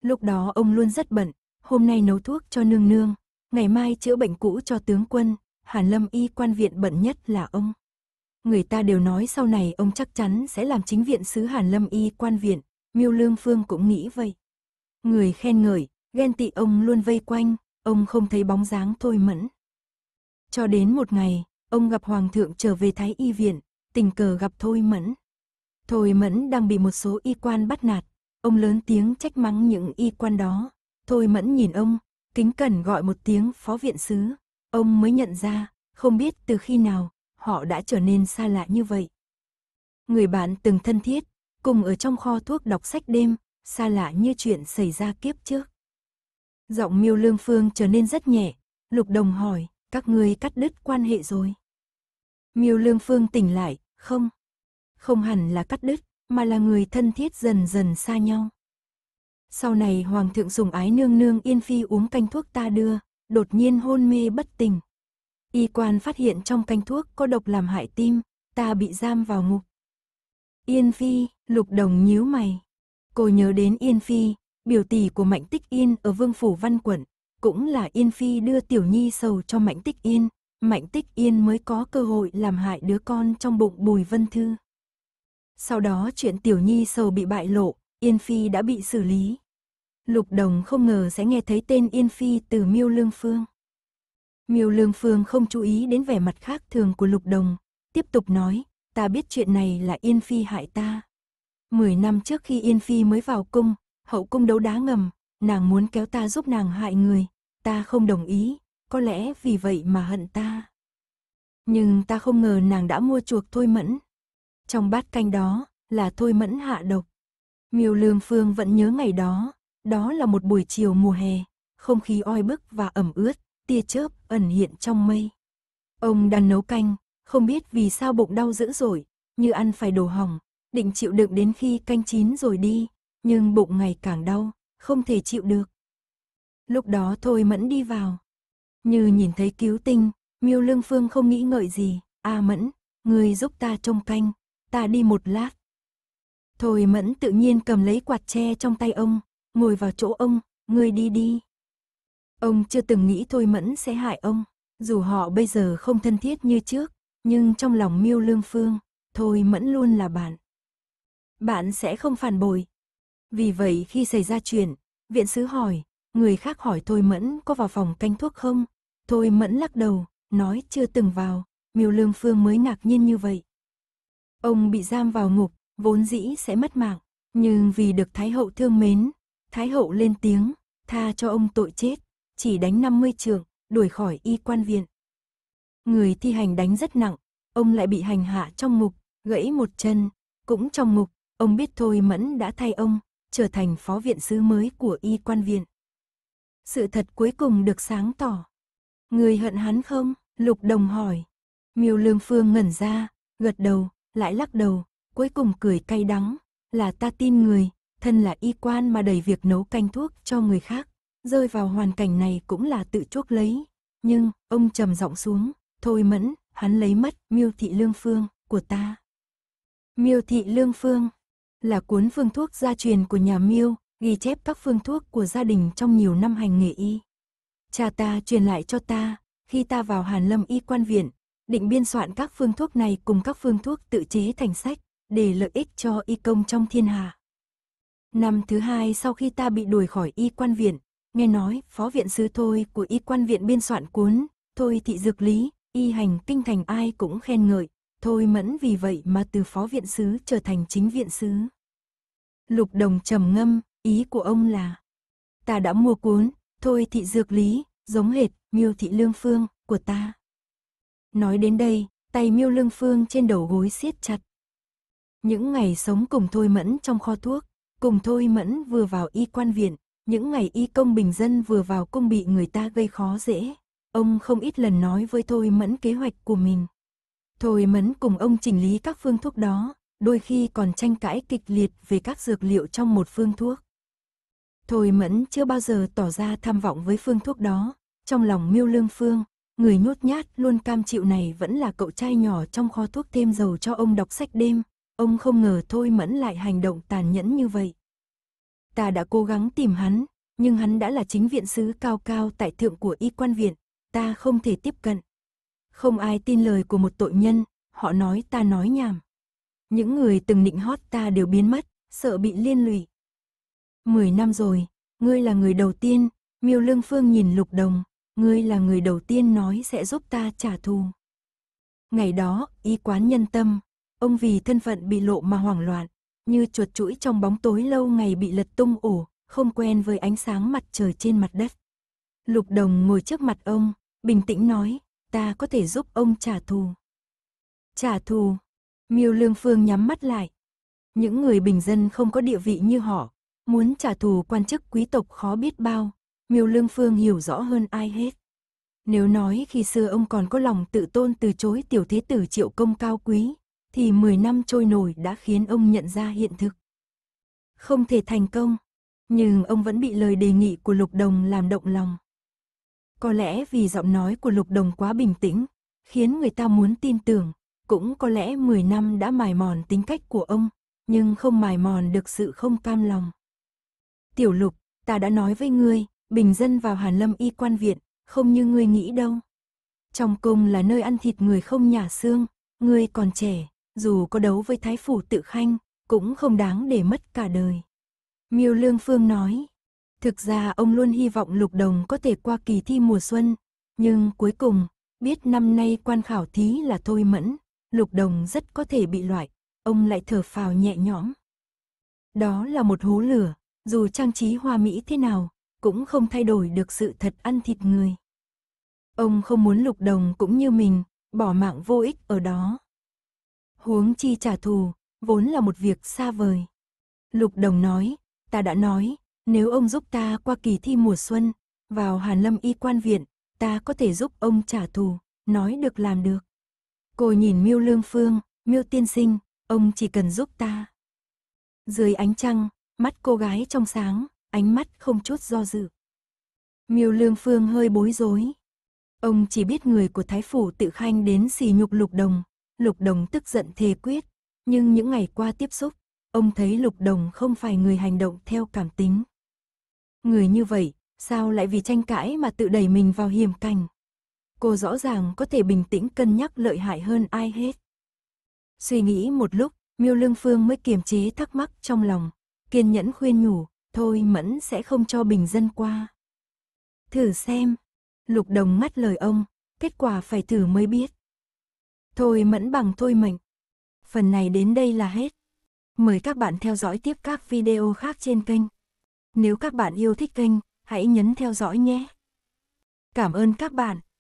[SPEAKER 1] Lúc đó ông luôn rất bận, hôm nay nấu thuốc cho nương nương, ngày mai chữa bệnh cũ cho tướng quân, Hàn Lâm y quan viện bận nhất là ông. Người ta đều nói sau này ông chắc chắn sẽ làm chính viện sứ Hàn Lâm y quan viện, Miêu Lương Phương cũng nghĩ vậy. Người khen ngợi, ghen tị ông luôn vây quanh, ông không thấy bóng dáng thôi mẫn. Cho đến một ngày, ông gặp Hoàng thượng trở về Thái Y Viện, tình cờ gặp Thôi Mẫn. Thôi Mẫn đang bị một số y quan bắt nạt, Ông lớn tiếng trách mắng những y quan đó. Thôi mẫn nhìn ông, kính cẩn gọi một tiếng phó viện sứ. Ông mới nhận ra, không biết từ khi nào, họ đã trở nên xa lạ như vậy. Người bạn từng thân thiết, cùng ở trong kho thuốc đọc sách đêm, xa lạ như chuyện xảy ra kiếp trước. Giọng miêu lương phương trở nên rất nhẹ, lục đồng hỏi, các ngươi cắt đứt quan hệ rồi. Miêu lương phương tỉnh lại, không, không hẳn là cắt đứt, mà là người thân thiết dần dần xa nhau. Sau này Hoàng thượng sủng ái nương nương Yên Phi uống canh thuốc ta đưa, đột nhiên hôn mê bất tỉnh. Y quan phát hiện trong canh thuốc có độc làm hại tim, ta bị giam vào ngục. Yên Phi, lục đồng nhíu mày. Cô nhớ đến Yên Phi, biểu tỷ của Mạnh Tích Yên ở Vương Phủ Văn Quận, cũng là Yên Phi đưa Tiểu Nhi sầu cho Mạnh Tích Yên, Mạnh Tích Yên mới có cơ hội làm hại đứa con trong bụng Bùi Vân Thư. Sau đó chuyện Tiểu Nhi sầu bị bại lộ, Yên Phi đã bị xử lý. Lục Đồng không ngờ sẽ nghe thấy tên Yên Phi từ Miêu Lương Phương. Miêu Lương Phương không chú ý đến vẻ mặt khác thường của Lục Đồng, tiếp tục nói, ta biết chuyện này là Yên Phi hại ta. Mười năm trước khi Yên Phi mới vào cung, hậu cung đấu đá ngầm, nàng muốn kéo ta giúp nàng hại người, ta không đồng ý, có lẽ vì vậy mà hận ta. Nhưng ta không ngờ nàng đã mua chuộc thôi mẫn, trong bát canh đó, là thôi mẫn hạ độc. Miêu Lương Phương vẫn nhớ ngày đó, đó là một buổi chiều mùa hè, không khí oi bức và ẩm ướt, tia chớp ẩn hiện trong mây. Ông đang nấu canh, không biết vì sao bụng đau dữ dội, như ăn phải đồ hỏng, định chịu đựng đến khi canh chín rồi đi, nhưng bụng ngày càng đau, không thể chịu được. Lúc đó thôi Mẫn đi vào. Như nhìn thấy cứu tinh, Miêu Lương Phương không nghĩ ngợi gì, "A Mẫn, người giúp ta trông canh." ta đi một lát. Thôi mẫn tự nhiên cầm lấy quạt tre trong tay ông, ngồi vào chỗ ông, ngươi đi đi. Ông chưa từng nghĩ thôi mẫn sẽ hại ông, dù họ bây giờ không thân thiết như trước, nhưng trong lòng miêu lương phương, thôi mẫn luôn là bạn. Bạn sẽ không phản bội. Vì vậy khi xảy ra chuyện, viện sứ hỏi, người khác hỏi thôi mẫn có vào phòng canh thuốc không? Thôi mẫn lắc đầu, nói chưa từng vào, miêu lương phương mới ngạc nhiên như vậy. Ông bị giam vào ngục, vốn dĩ sẽ mất mạng, nhưng vì được Thái hậu thương mến, Thái hậu lên tiếng, tha cho ông tội chết, chỉ đánh 50 trường, đuổi khỏi y quan viện. Người thi hành đánh rất nặng, ông lại bị hành hạ trong ngục, gãy một chân, cũng trong ngục, ông biết Thôi Mẫn đã thay ông, trở thành phó viện sứ mới của y quan viện. Sự thật cuối cùng được sáng tỏ. Người hận hắn không? Lục Đồng hỏi. Miêu Lương Phương ngẩn ra, gật đầu, lại lắc đầu, cuối cùng cười cay đắng, là ta tin người, thân là y quan mà đẩy việc nấu canh thuốc cho người khác, rơi vào hoàn cảnh này cũng là tự chuốc lấy. Nhưng, ông trầm giọng xuống, thôi mẫn, hắn lấy mất miêu thị lương phương của ta. Miêu thị lương phương là cuốn phương thuốc gia truyền của nhà miêu, ghi chép các phương thuốc của gia đình trong nhiều năm hành nghề y. Cha ta truyền lại cho ta, khi ta vào Hàn Lâm Y quan viện, định biên soạn các phương thuốc này cùng các phương thuốc tự chế thành sách, để lợi ích cho y công trong thiên hà. Năm thứ hai sau khi ta bị đuổi khỏi y quan viện, nghe nói phó viện sư thôi của y quan viện biên soạn cuốn, thôi thị dược lý, y hành kinh thành ai cũng khen ngợi, thôi mẫn vì vậy mà từ phó viện sứ trở thành chính viện sứ. Lục đồng trầm ngâm, ý của ông là Ta đã mua cuốn, thôi thị dược lý, giống hệt, miêu thị lương phương, của ta. Nói đến đây, tay miêu lương phương trên đầu gối siết chặt. Những ngày sống cùng Thôi Mẫn trong kho thuốc, cùng Thôi Mẫn vừa vào y quan viện, những ngày y công bình dân vừa vào cung bị người ta gây khó dễ. Ông không ít lần nói với Thôi Mẫn kế hoạch của mình. Thôi Mẫn cùng ông chỉnh lý các phương thuốc đó, đôi khi còn tranh cãi kịch liệt về các dược liệu trong một phương thuốc. Thôi Mẫn chưa bao giờ tỏ ra tham vọng với phương thuốc đó, trong lòng miêu lương phương, Người nhút nhát luôn cam chịu này vẫn là cậu trai nhỏ trong kho thuốc thêm dầu cho ông đọc sách đêm. Ông không ngờ Thôi Mẫn lại hành động tàn nhẫn như vậy. Ta đã cố gắng tìm hắn, nhưng hắn đã là chính viện sứ cao cao tại thượng của y quan viện. Ta không thể tiếp cận. Không ai tin lời của một tội nhân, họ nói ta nói nhảm. Những người từng nịnh hót ta đều biến mất, sợ bị liên lụy. Mười năm rồi, ngươi là người đầu tiên, miêu lương phương nhìn lục đồng, Ngươi là người đầu tiên nói sẽ giúp ta trả thù. Ngày đó, y quán nhân tâm, ông vì thân phận bị lộ mà hoảng loạn, như chuột chuỗi trong bóng tối lâu ngày bị lật tung ổ, không quen với ánh sáng mặt trời trên mặt đất. Lục đồng ngồi trước mặt ông, bình tĩnh nói, ta có thể giúp ông trả thù. Trả thù, miêu lương phương nhắm mắt lại. Những người bình dân không có địa vị như họ, muốn trả thù quan chức quý tộc khó biết bao, Miêu Lương Phương hiểu rõ hơn ai hết. Nếu nói khi xưa ông còn có lòng tự tôn từ chối tiểu thế tử triệu công cao quý, thì 10 năm trôi nổi đã khiến ông nhận ra hiện thực. Không thể thành công, nhưng ông vẫn bị lời đề nghị của Lục Đồng làm động lòng. Có lẽ vì giọng nói của Lục Đồng quá bình tĩnh, khiến người ta muốn tin tưởng, cũng có lẽ 10 năm đã mài mòn tính cách của ông, nhưng không mài mòn được sự không cam lòng. Tiểu Lục, ta đã nói với ngươi, bình dân vào Hàn Lâm y quan viện, không như ngươi nghĩ đâu. Trong cung là nơi ăn thịt người không nhả xương, ngươi còn trẻ, dù có đấu với thái phủ tự khanh, cũng không đáng để mất cả đời. Miêu Lương Phương nói, thực ra ông luôn hy vọng Lục Đồng có thể qua kỳ thi mùa xuân, nhưng cuối cùng, biết năm nay quan khảo thí là thôi mẫn, Lục Đồng rất có thể bị loại, ông lại thở phào nhẹ nhõm. Đó là một hố lửa, dù trang trí hoa mỹ thế nào, cũng không thay đổi được sự thật ăn thịt người. Ông không muốn lục đồng cũng như mình, bỏ mạng vô ích ở đó. Huống chi trả thù, vốn là một việc xa vời. Lục đồng nói, ta đã nói, nếu ông giúp ta qua kỳ thi mùa xuân, vào Hàn Lâm Y quan viện, ta có thể giúp ông trả thù, nói được làm được. Cô nhìn Miêu Lương Phương, Miêu Tiên Sinh, ông chỉ cần giúp ta. Dưới ánh trăng, mắt cô gái trong sáng, ánh mắt không chút do dự. Miêu Lương Phương hơi bối rối. Ông chỉ biết người của Thái Phủ tự khanh đến xì nhục Lục Đồng. Lục Đồng tức giận thề quyết. Nhưng những ngày qua tiếp xúc, ông thấy Lục Đồng không phải người hành động theo cảm tính. Người như vậy, sao lại vì tranh cãi mà tự đẩy mình vào hiểm cảnh? Cô rõ ràng có thể bình tĩnh cân nhắc lợi hại hơn ai hết. Suy nghĩ một lúc, Miêu Lương Phương mới kiềm chế thắc mắc trong lòng, kiên nhẫn khuyên nhủ, Thôi Mẫn sẽ không cho bình dân qua. Thử xem. Lục đồng ngắt lời ông, kết quả phải thử mới biết. Thôi Mẫn bằng thôi mệnh. Phần này đến đây là hết. Mời các bạn theo dõi tiếp các video khác trên kênh. Nếu các bạn yêu thích kênh, hãy nhấn theo dõi nhé. Cảm ơn các bạn.